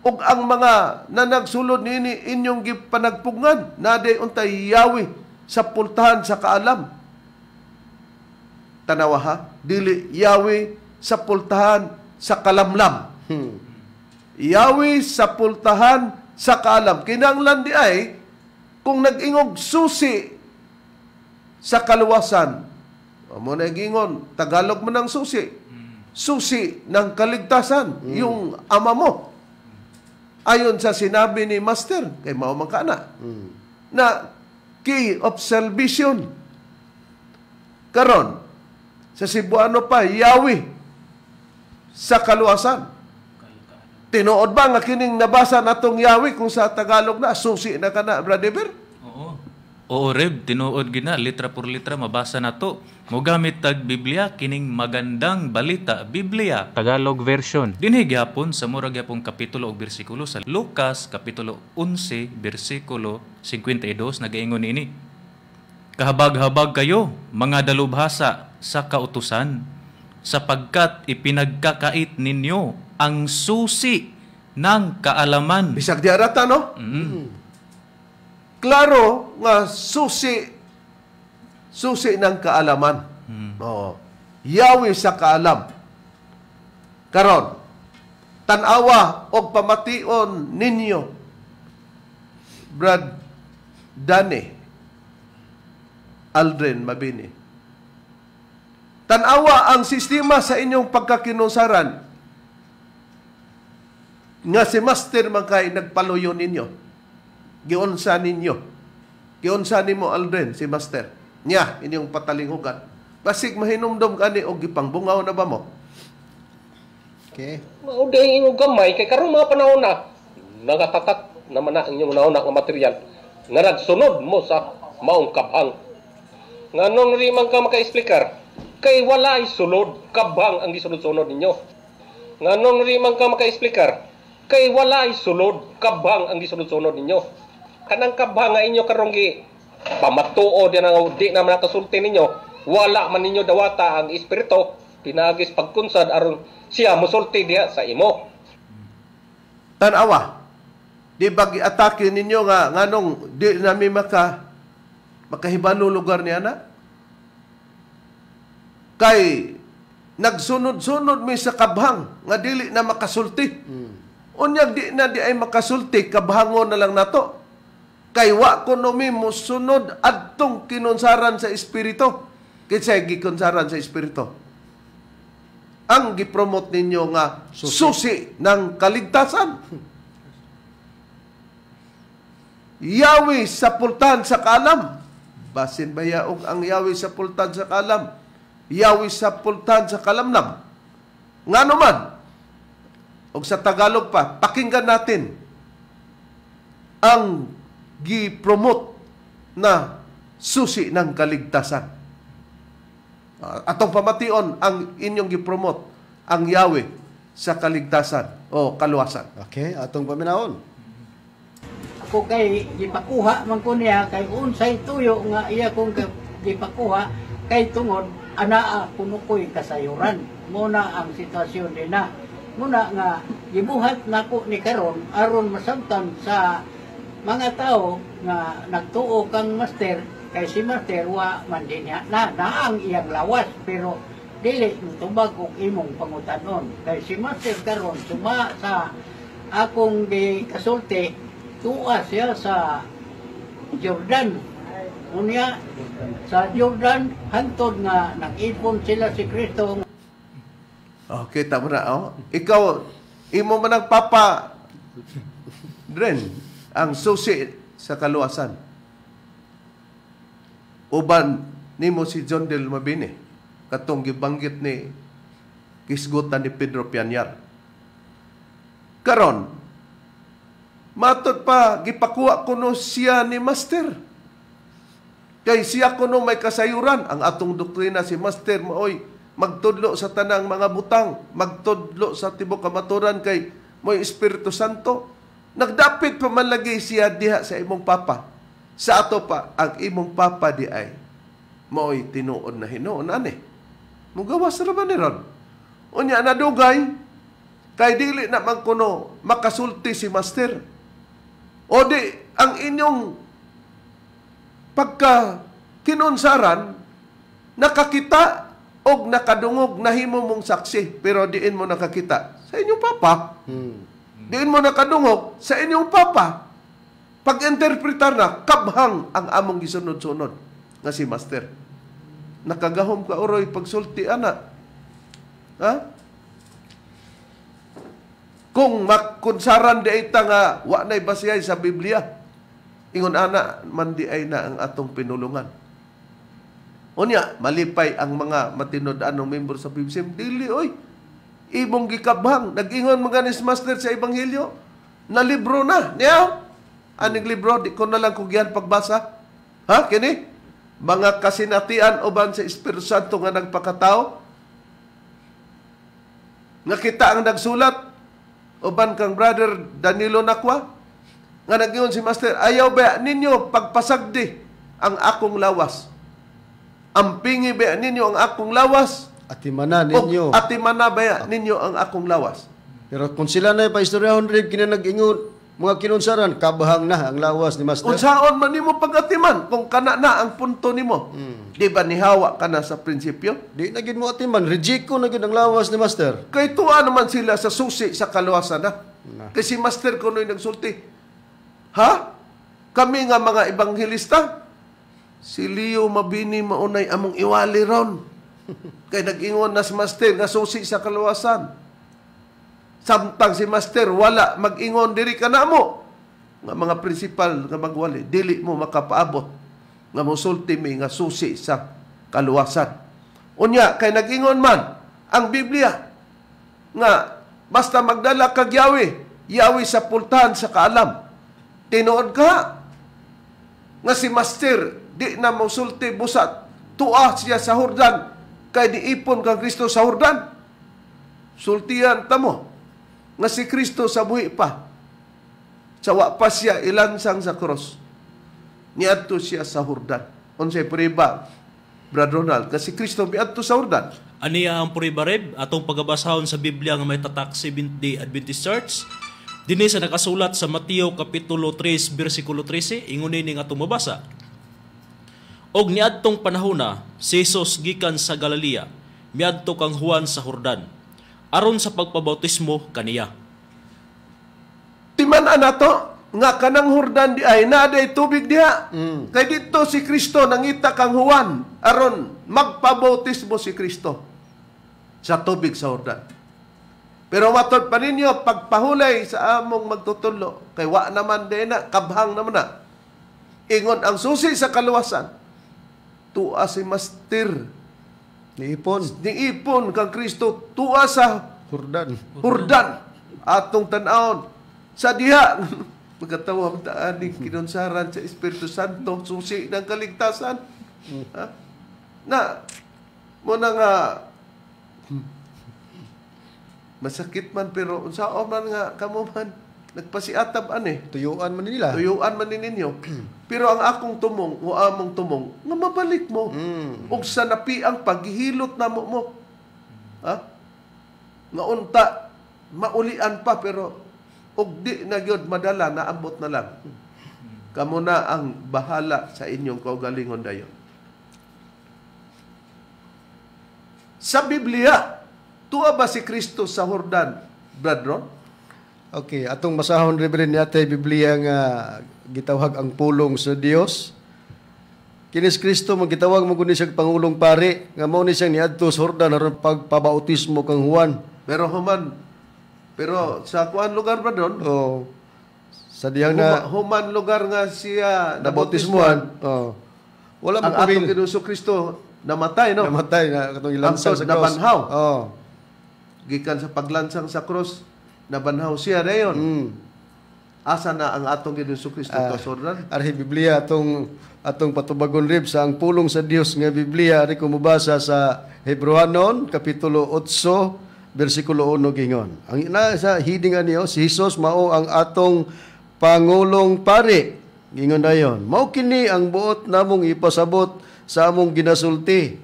Ug ang mga na nagsulod ni ini inyong gipanagpungan na ade untay Yahweh sa pultahan sa kaalam. Tanawa ha? Dili Yahweh sa pultahan sa kalamlam. Hmm. Yahweh sa pultahan sa kalam. Kinanglan di ay, kung nagingog susi sa kaluwasan, mo gingon, Tagalog mo ng susi, susi ng kaligtasan, mm. yung ama mo. Ayon sa sinabi ni Master, kay mao man kana, mm. na key of salvation. Karon, sa Cebuano pa, Yahweh, sa kaluwasan. Tinuod ba nga kining nabasa natong yawi kung sa Tagalog na susi na kana brother? Oo. Oo reb, tinuod gina litra por litra mabasa na to. Mogamit tag Biblia kining magandang balita Biblia Tagalog version. Dinhi gyapon sa murag yapong kapitulo ug bersikulo sa Lucas kapitulo 11 bersikulo 52 nagaingon ini. Kahabag-habag kayo mga dalubhasa sa kautusan sapagkat ipinagkakait ninyo ang susi ng kaalaman. Bisag di arata, no? Mm-hmm. Mm. Klaro nga susi susi ng kaalaman. Mm-hmm. Oo. Yawi sa kaalam. Karon, tanawa og pamation ninyo. Brad Dane, Aldrin Mabini. Tanawa ang sistema sa inyong pagkakinunsaran nga si master man kay nagpaluyo ninyo giunsa ninyo giunsa nimo Aldrin si master nya inyong patalinghugan basig mahinumdom kani og gipangbungaw na ba mo okay mao day inyong gamay kay karon mga panahon na nagatatak naman na inyong nauna nga material nga nagsunod mo sa maong kabhang nga nung ri man ka maka-explicar kay wala ay sulod kabhang ang gisunod-sunod ninyo nga nung ri man ka maka-explicar kay walay sulod kabang ang gisunod-sunod ninyo kanang kabang nga inyo karonggi gi pamatuo di na di na man kasulti ninyo wala man ninyo dawata ang espirito pinagis pagkunsad aron siya mosulti diha sa imo tanawa di ba atake ninyo nga nganong di nami maka makahibalo lugar niya na kay nagsunod-sunod mi sa kabhang nga dili na makasulti mm. Unya di na di ay makasulti, kabangon na lang nato. Kay wa ko no mi musunod adtong kinunsaran sa espiritu. Kinsa gikunsaran sa espiritu? Ang gipromote ninyo nga susi, susi ng kaligtasan. Yawi sa pultan sa kalam. Basin ba bayaog ang yawi sa pultan sa kalam. Yawi sa pultan sa kalamnam. Nga naman, o sa Tagalog pa, pakinggan natin ang gi-promote na susi ng kaligtasan. Ah, atong pamation ang inyong gi-promote ang Yahweh sa kaligtasan o kaluwasan. Okay, atong paminaon. Ako kay gipakuha man ko niya kay unsay tuyo nga iya kong gipakuha kay tungod anaa kuno koy kasayuran. Muna ang sitwasyon din na muna nga gibuhat nako ni karon aron masabtan sa mga tao nga nagtuo kang master kay si master wa man din niya na naang iyang lawas pero dili tubag og imong pangutanon kay si master karon suma sa akong di kasulti tuwa siya sa Jordan unya sa Jordan hantod nga nag-ipon sila si Kristo Okay, kita na, oh. Ikaw, imo man ang papa rin ang susi sa kaluasan. Uban nimo si John Del Mabini katong gibanggit ni kisgutan ni Pedro Pianyar. Karon, matod pa gipakuha kuno siya ni Master. Kay siya kuno may kasayuran ang atong doktrina si Master maoy magtudlo sa tanang mga butang, magtudlo sa tibok kamaturan kay mo'y Espiritu Santo. Nagdapit pa man siya diha sa imong papa. Sa ato pa, ang imong papa di ay mo'y tinuon na hinoon, ane. Mugawas na ba ni Ron? O Unya, nadugay, kay dili na man kuno makasulti si master. O di, ang inyong pagka kinunsaran, nakakita og nakadungog nahimo mong saksi pero diin mo nakakita sa inyong papa. Hmm. Diin mo nakadungog sa inyong papa. Pag-interpretar na kabhang ang among gisunod-sunod nga si master. Nakagahom ka uroy pagsulti ana. Ha? Kung makunsaran di ita nga wa nay basiyay sa Biblia, ingon ana man di ay na ang atong pinulungan. Unya, malipay ang mga matinud anong membro sa PBSM. Dili, oy. Ibong gikabhang. Nag-ingon mga nismaster sa Ebanghelyo. Na libro na. Niyaw? Aning libro, di ko na lang kugyan pagbasa. Ha, kini? Mga kasinatian uban sa Espiritu Santo nga nagpakatao. Nga kita ang nagsulat. Uban kang brother Danilo Nakwa. Nga nag si Master, ayaw ba ninyo pagpasagdi ang akong lawas Ampingi ba ninyo ang akong lawas? Atimana ninyo. O, atimana ba ninyo ang akong lawas? Pero kung sila na pa istorya 100 kina nag-ingon mga kinunsaran kabahang na ang lawas ni Master. Unsaon man nimo atiman kung kana na ang punto nimo? Mm. Di ba nihawa ka na sa prinsipyo? Di na gid mo atiman, reject ko na gid ang lawas ni Master. Kay tuwa naman sila sa susi sa kaluwasan na. Kasi Master ko kunoy nagsulti. Ha? Kami nga mga ebanghelista, Si Leo Mabini maunay among iwali ron. [laughs] Kay nagingon ingon na si Master nga susi sa kaluwasan. Samtang si Master wala mag-ingon diri mo. nga mga principal nga magwali dili mo makapaabot nga mosulti mi nga susi sa kaluwasan. Unya kay nagingon man ang Biblia nga basta magdala kag yawi, yawi sa pultahan sa kaalam. Tinuod ka nga si Master di na musulti busat. Tuah siya sa Hordan, kay diipon kang Kristo sa Hordan. Sultian tamo, nga si Kristo sa buhi pa. Sawa pa siya ilansang sa cross. Niadto siya sa Hordan. Unsay priba, Brad Ronald, kasi Kristo miadto sa Hordan. Aniya ang pribareb, atong pagabasahon sa Biblia nga may tatak 7th Adventist Church, Dinis sa nakasulat sa Mateo Kapitulo 3, versikulo 13, ingunin ning atong mabasa. Og niadtong panahona si Jesus gikan sa Galilea miadto kang Juan sa Hordan aron sa pagpabautismo kaniya. Timan anato nga kanang Hordan di ay na day tubig diha. Mm. Kay dito si Kristo nangita kang Juan aron magpabautismo si Kristo sa tubig sa Hordan. Pero matod pa ninyo, pagpahulay sa among magtutulo, kay wa naman din na, kabhang naman na, ingon ang susi sa kaluwasan, tua si master. Niipon. Niipon kang Kristo tua sa Hordan. Hordan. Atong tanawon sa diha [laughs] magkatawang taan ni [laughs] kinunsaran sa Espiritu Santo susi ng kaligtasan. Mm. Ha? Na mo na nga [laughs] masakit man pero unsa man nga kamo man nagpasiatab an eh. Tuyuan man nila. Tuyuan man ni ninyo. [clears throat] Pero ang akong tumong, o among tumong, nga mabalik mo. Mm. Og sa napi ang paghihilot na mo. Ha? Nga unta, maulian pa pero og di na gyud madala naabot na lang. Kamo na ang bahala sa inyong kaugalingon dayon. Sa Biblia, tuwa ba si Kristo sa Hordan, brethren? Okay, atong basahon Reverend yata Biblia nga gitawag ang pulong sa Dios. Kinis Kristo magitawag mo kuno siya pangulong pare nga mao ni siya niadto sa Jordan aron pagpabautismo kang Juan. Pero human pero sa kuan lugar ba don? Oh. Sa diyang na human, lugar nga siya nabautismuan. Oh. Wala mo atong kinuso Kristo namatay no. Namatay na katong ilansang sa cross. Nabanhaw. Oh. Gikan sa paglansang sa cross nabanhaw siya rayon. Mm. Asa na ang atong Ginoong Kristo uh, ah, kasuran? Arhi Biblia atong atong patubagon rib sa ang pulong sa Dios nga Biblia ari kumubasa sa Hebrewanon kapitulo 8 bersikulo 1 gingon. Ang ina sa hidingan niyo si Hesus mao ang atong pangulong pare. Gingon dayon. Mao kini ang buot namong ipasabot sa among ginasulti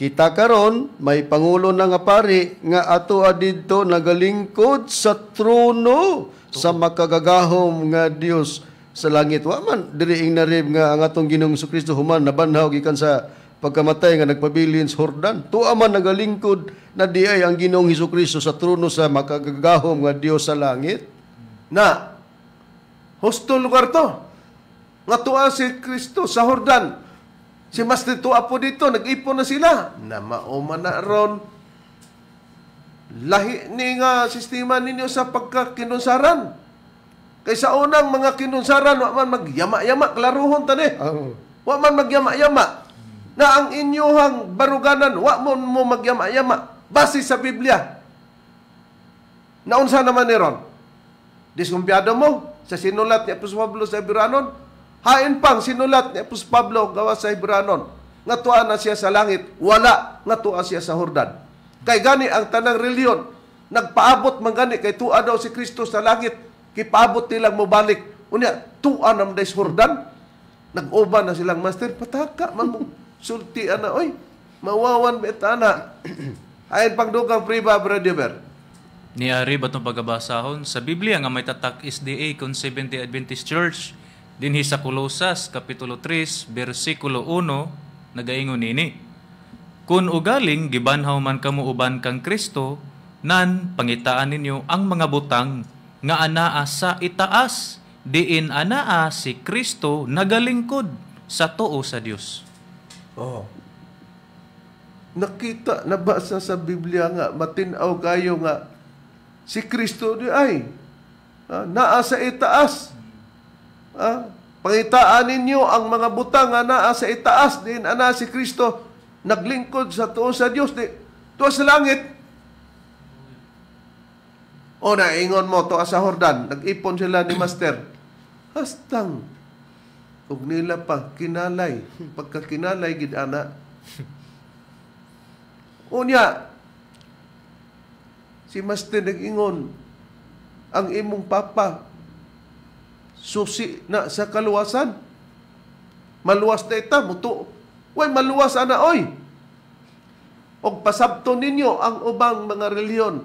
Kita karon may pangulo nga pari nga ato adidto nagalingkod sa trono sa makagagahom nga Dios sa langit. Wa man diri ing narib nga ang atong Ginoong Kristo human nabanhaw gikan sa pagkamatay nga nagpabilin sa Hordan. Tuwa man nagalingkod na diay ang Ginoong Kristo sa trono sa makagagahom nga Dios sa langit. Na husto lugar to. Nga tuwa si Kristo sa Hordan Si mas dito apo dito, nag-ipon na sila. Na mauma na ron. Lahi ni nga sistema ninyo sa pagkakinunsaran. Kaysa unang mga kinunsaran, wa man magyama-yama, klaruhon tani. Oh. Wa man magyama-yama. Na ang inyuhang baruganan, wa mo mo magyama-yama. Base sa Biblia. Naunsa naman ni ron? Diskumpiyado mo sa sinulat ni Apostol Pablo sa Iberanon, Hain pang sinulat ni Apos Pablo gawa sa Hebranon. Nga tuwa na siya sa langit, wala nga tuwa siya sa Hordan. Kay gani ang tanang reliyon, nagpaabot man gani kay tuwa daw si Kristo sa langit, kipaabot nilang mabalik. Unya, tuwa na des Hordan. Nag-uba na silang master, pataka man mo [laughs] ana, oy, mawawan betana. [clears throat] Hain pang dugang priba, Brother Ber. Ni Ari ba't nung Sa Biblia nga may tatak SDA the 70 Adventist Church dinhi sa Kolosas kapitulo 3 bersikulo 1 nagaingon nini Kun ugaling gibanhaw man kamo uban kang Kristo nan pangitaan ninyo ang mga butang nga anaa sa itaas diin anaa si Kristo nagalingkod sa tuo sa Dios. Oh. Nakita nabasa sa Biblia nga matinaw kayo nga si Kristo di ay ah, naa sa itaas Ah, pangitaan ninyo ang mga butang nga naa sa itaas din ana si Kristo naglingkod sa tuon sa Dios di tuwa sa langit. O ingon mo to sa Jordan, nag-ipon sila ni Master. Hastang ug nila pa kinalay, pagka kinalay gid ana. Unya si Master nag-ingon ang imong papa susi na sa kaluwasan. Maluwas na ita, muto. Uy, maluwas ana, oy! Og pasabto ninyo ang ubang mga reliyon.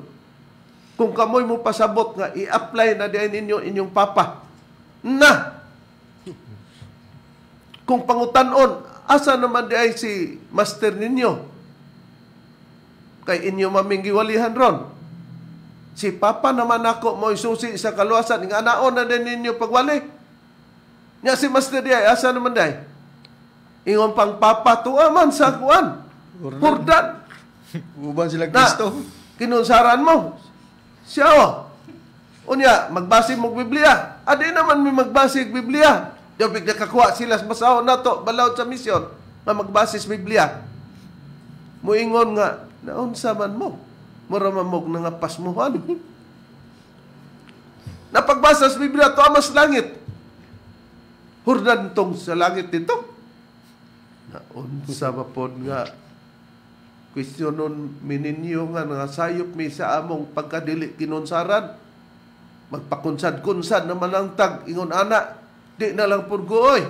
Kung kamoy mo pasabot nga, i-apply na din ninyo inyong papa. Na! Kung pangutanon, asa naman di ay si master ninyo? Kay inyo maminggiwalihan ron. Si Papa naman ako mo isusi sa kaluwasan. Nga naon na din ninyo pagwali. Nga si Master Diay, asa naman day? Ingon pang Papa, tuwa man sa kuan. Purdan. [laughs] Uban sila Kristo. Kinunsaran mo. Siya o. Oh. Unya, magbasig mo Biblia. Adi naman may magbasig Biblia. Diyo bigla kakuha sila sa basahon na to, balaod sa misyon, na magbasis Biblia. Muingon nga, naunsa man mo maramamog na nga pasmuhan. Napagbasa sa Biblia, to amas langit. Hurdan tong sa langit nito. Naunsa ba po nga kwestiyonon mininyo nga nangasayop mi sa among pagkadili kinunsaran. Magpakunsad-kunsad na tag, ingon ana. Di na lang purgooy.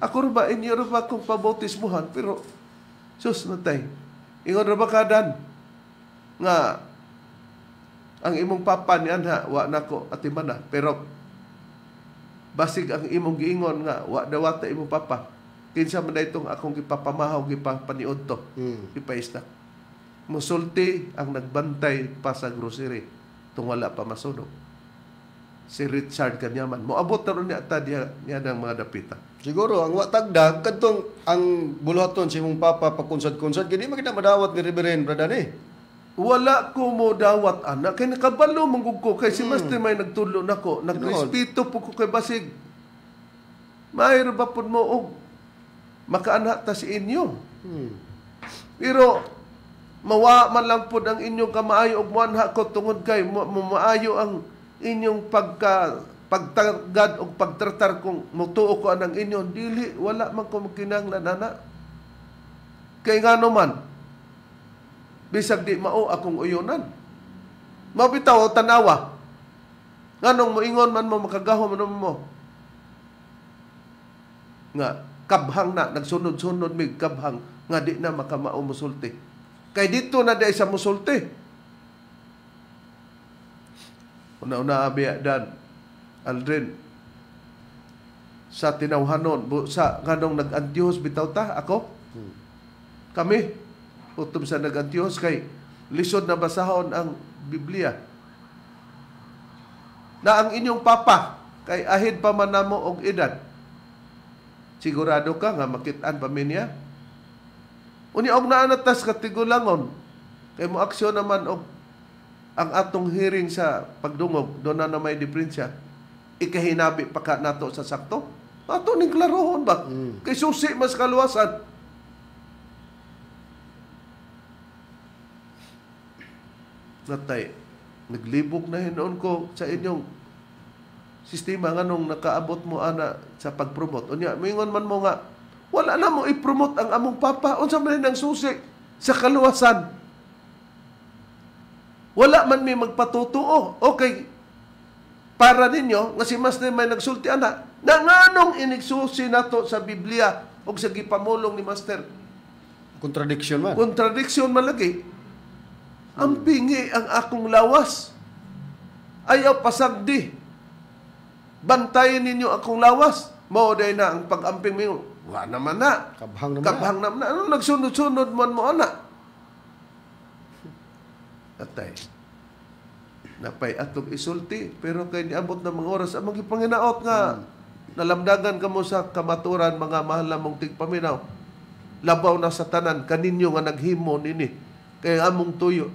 Ako ba inyo ba kung pabautismuhan, pero sus na tayo. Ingon ba kadan? nga ang imong papa ni anha wa nako atimana pero basig ang imong giingon nga wa dawata imong papa kinsa man daytong akong gipapamahaw gipapaniudto mm. ipaista musulti ang nagbantay pa sa grocery tung wala pa masunog si Richard Kanyaman moabot na ron niya ta diya niya ng mga dapita siguro ang wa tagdag kadtong ang bulaton si imong papa pakunsad-kunsad kini magina madawat ni Reverend brada ni wala ko mo dawat anak kay nakabalo manggugko kay si hmm. Master may nagtulo nako nagrespeto po ko kay basig Mayro ba pud mo og makaanak ta si inyo hmm. pero mawa man lang pud ang inyong kamaayo og muanha ko tungod kay mamaayo ang inyong pagka pagtagad og pagtratar kung mutuo ko anang inyo dili wala man ko makinanglan ana kay ngano man bisag di mao akong uyunan. Mabitaw tanawa. Nganong moingon man mo makagahom man mo. Nga kabhang na nagsunod-sunod mig kabhang nga di na makamao musulti. Kay dito na day sa musulti. Una-una abiya dan Aldrin sa tinawhanon bu, sa ganong nag-andyos bitaw ta ako hmm. kami utom sa nagantiyos kay lisod na basahon ang Biblia. Na ang inyong papa kay ahid pa man namo og edad. Sigurado ka nga makitaan pa min Uni og naanatas katigulangon kay mo aksyon naman og ang atong hearing sa pagdungog do na may diferensya. Ikahinabi pa ka nato sa sakto. Ato ning klarohon ba? Mm. Kay susi mas kaluwasan natay. Naglibok na hinon ko sa inyong sistema nga nung nakaabot mo ana sa pagpromote. Unya, mingon man mo nga, wala na mo i-promote ang among papa. Unsa man ang susi sa kaluwasan. Wala man may magpatutuo. Okay, para ninyo nga si Master may nagsulti ana na nganong inigsusi nato sa Biblia o sa gipamulong ni Master contradiction man contradiction man lagi ang pingi ang akong lawas. Ayaw pasagdi. Bantayin ninyo akong lawas. Mauday na ang pag-amping mo. Wa naman na. Kabhang naman. Kabhang naman na. Ano nagsunod-sunod man mo anak? Atay. Napay atong isulti. Pero kay niabot na mga oras ang magipanginaot nga. Hmm. Nalamdagan ka mo sa kamaturan mga mahal na mong tigpaminaw. Labaw na sa tanan kaninyo nga naghimo nini. Kaya among tuyo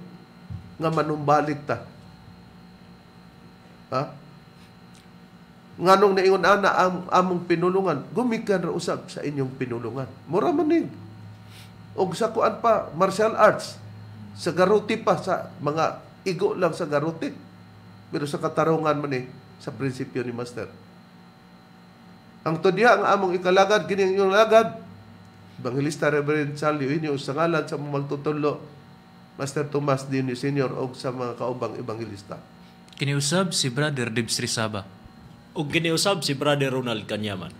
nga manumbalik ta. Ha? Nga Nganong naingon ana ah, ang among pinulungan, gumikan ra usab sa inyong pinulungan. Mura man Og sa kuan pa martial arts sa garuti pa sa mga igo lang sa garuti. Pero sa katarungan man ni sa prinsipyo ni Master. Ang tudya ang among ikalagad kini ang inyong lagad. Bangilista Reverend Charlie Inyo sa sangalan sa mga magtutulo Master Tomas Dini Senior o sa mga kaubang ebanghilista. Kiniusab si Brother Dibs Rizaba. O kiniusab si Brother Ronald Kanyaman.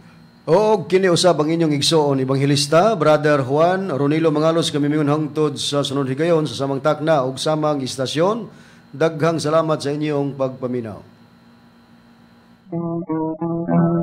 O kiniusab ang inyong igsoon ebanghelista, Brother Juan Ronilo Mangalos kami mingon hangtod sa sunod higayon sa samang takna o samang istasyon. Daghang salamat sa inyong pagpaminaw. Thank you.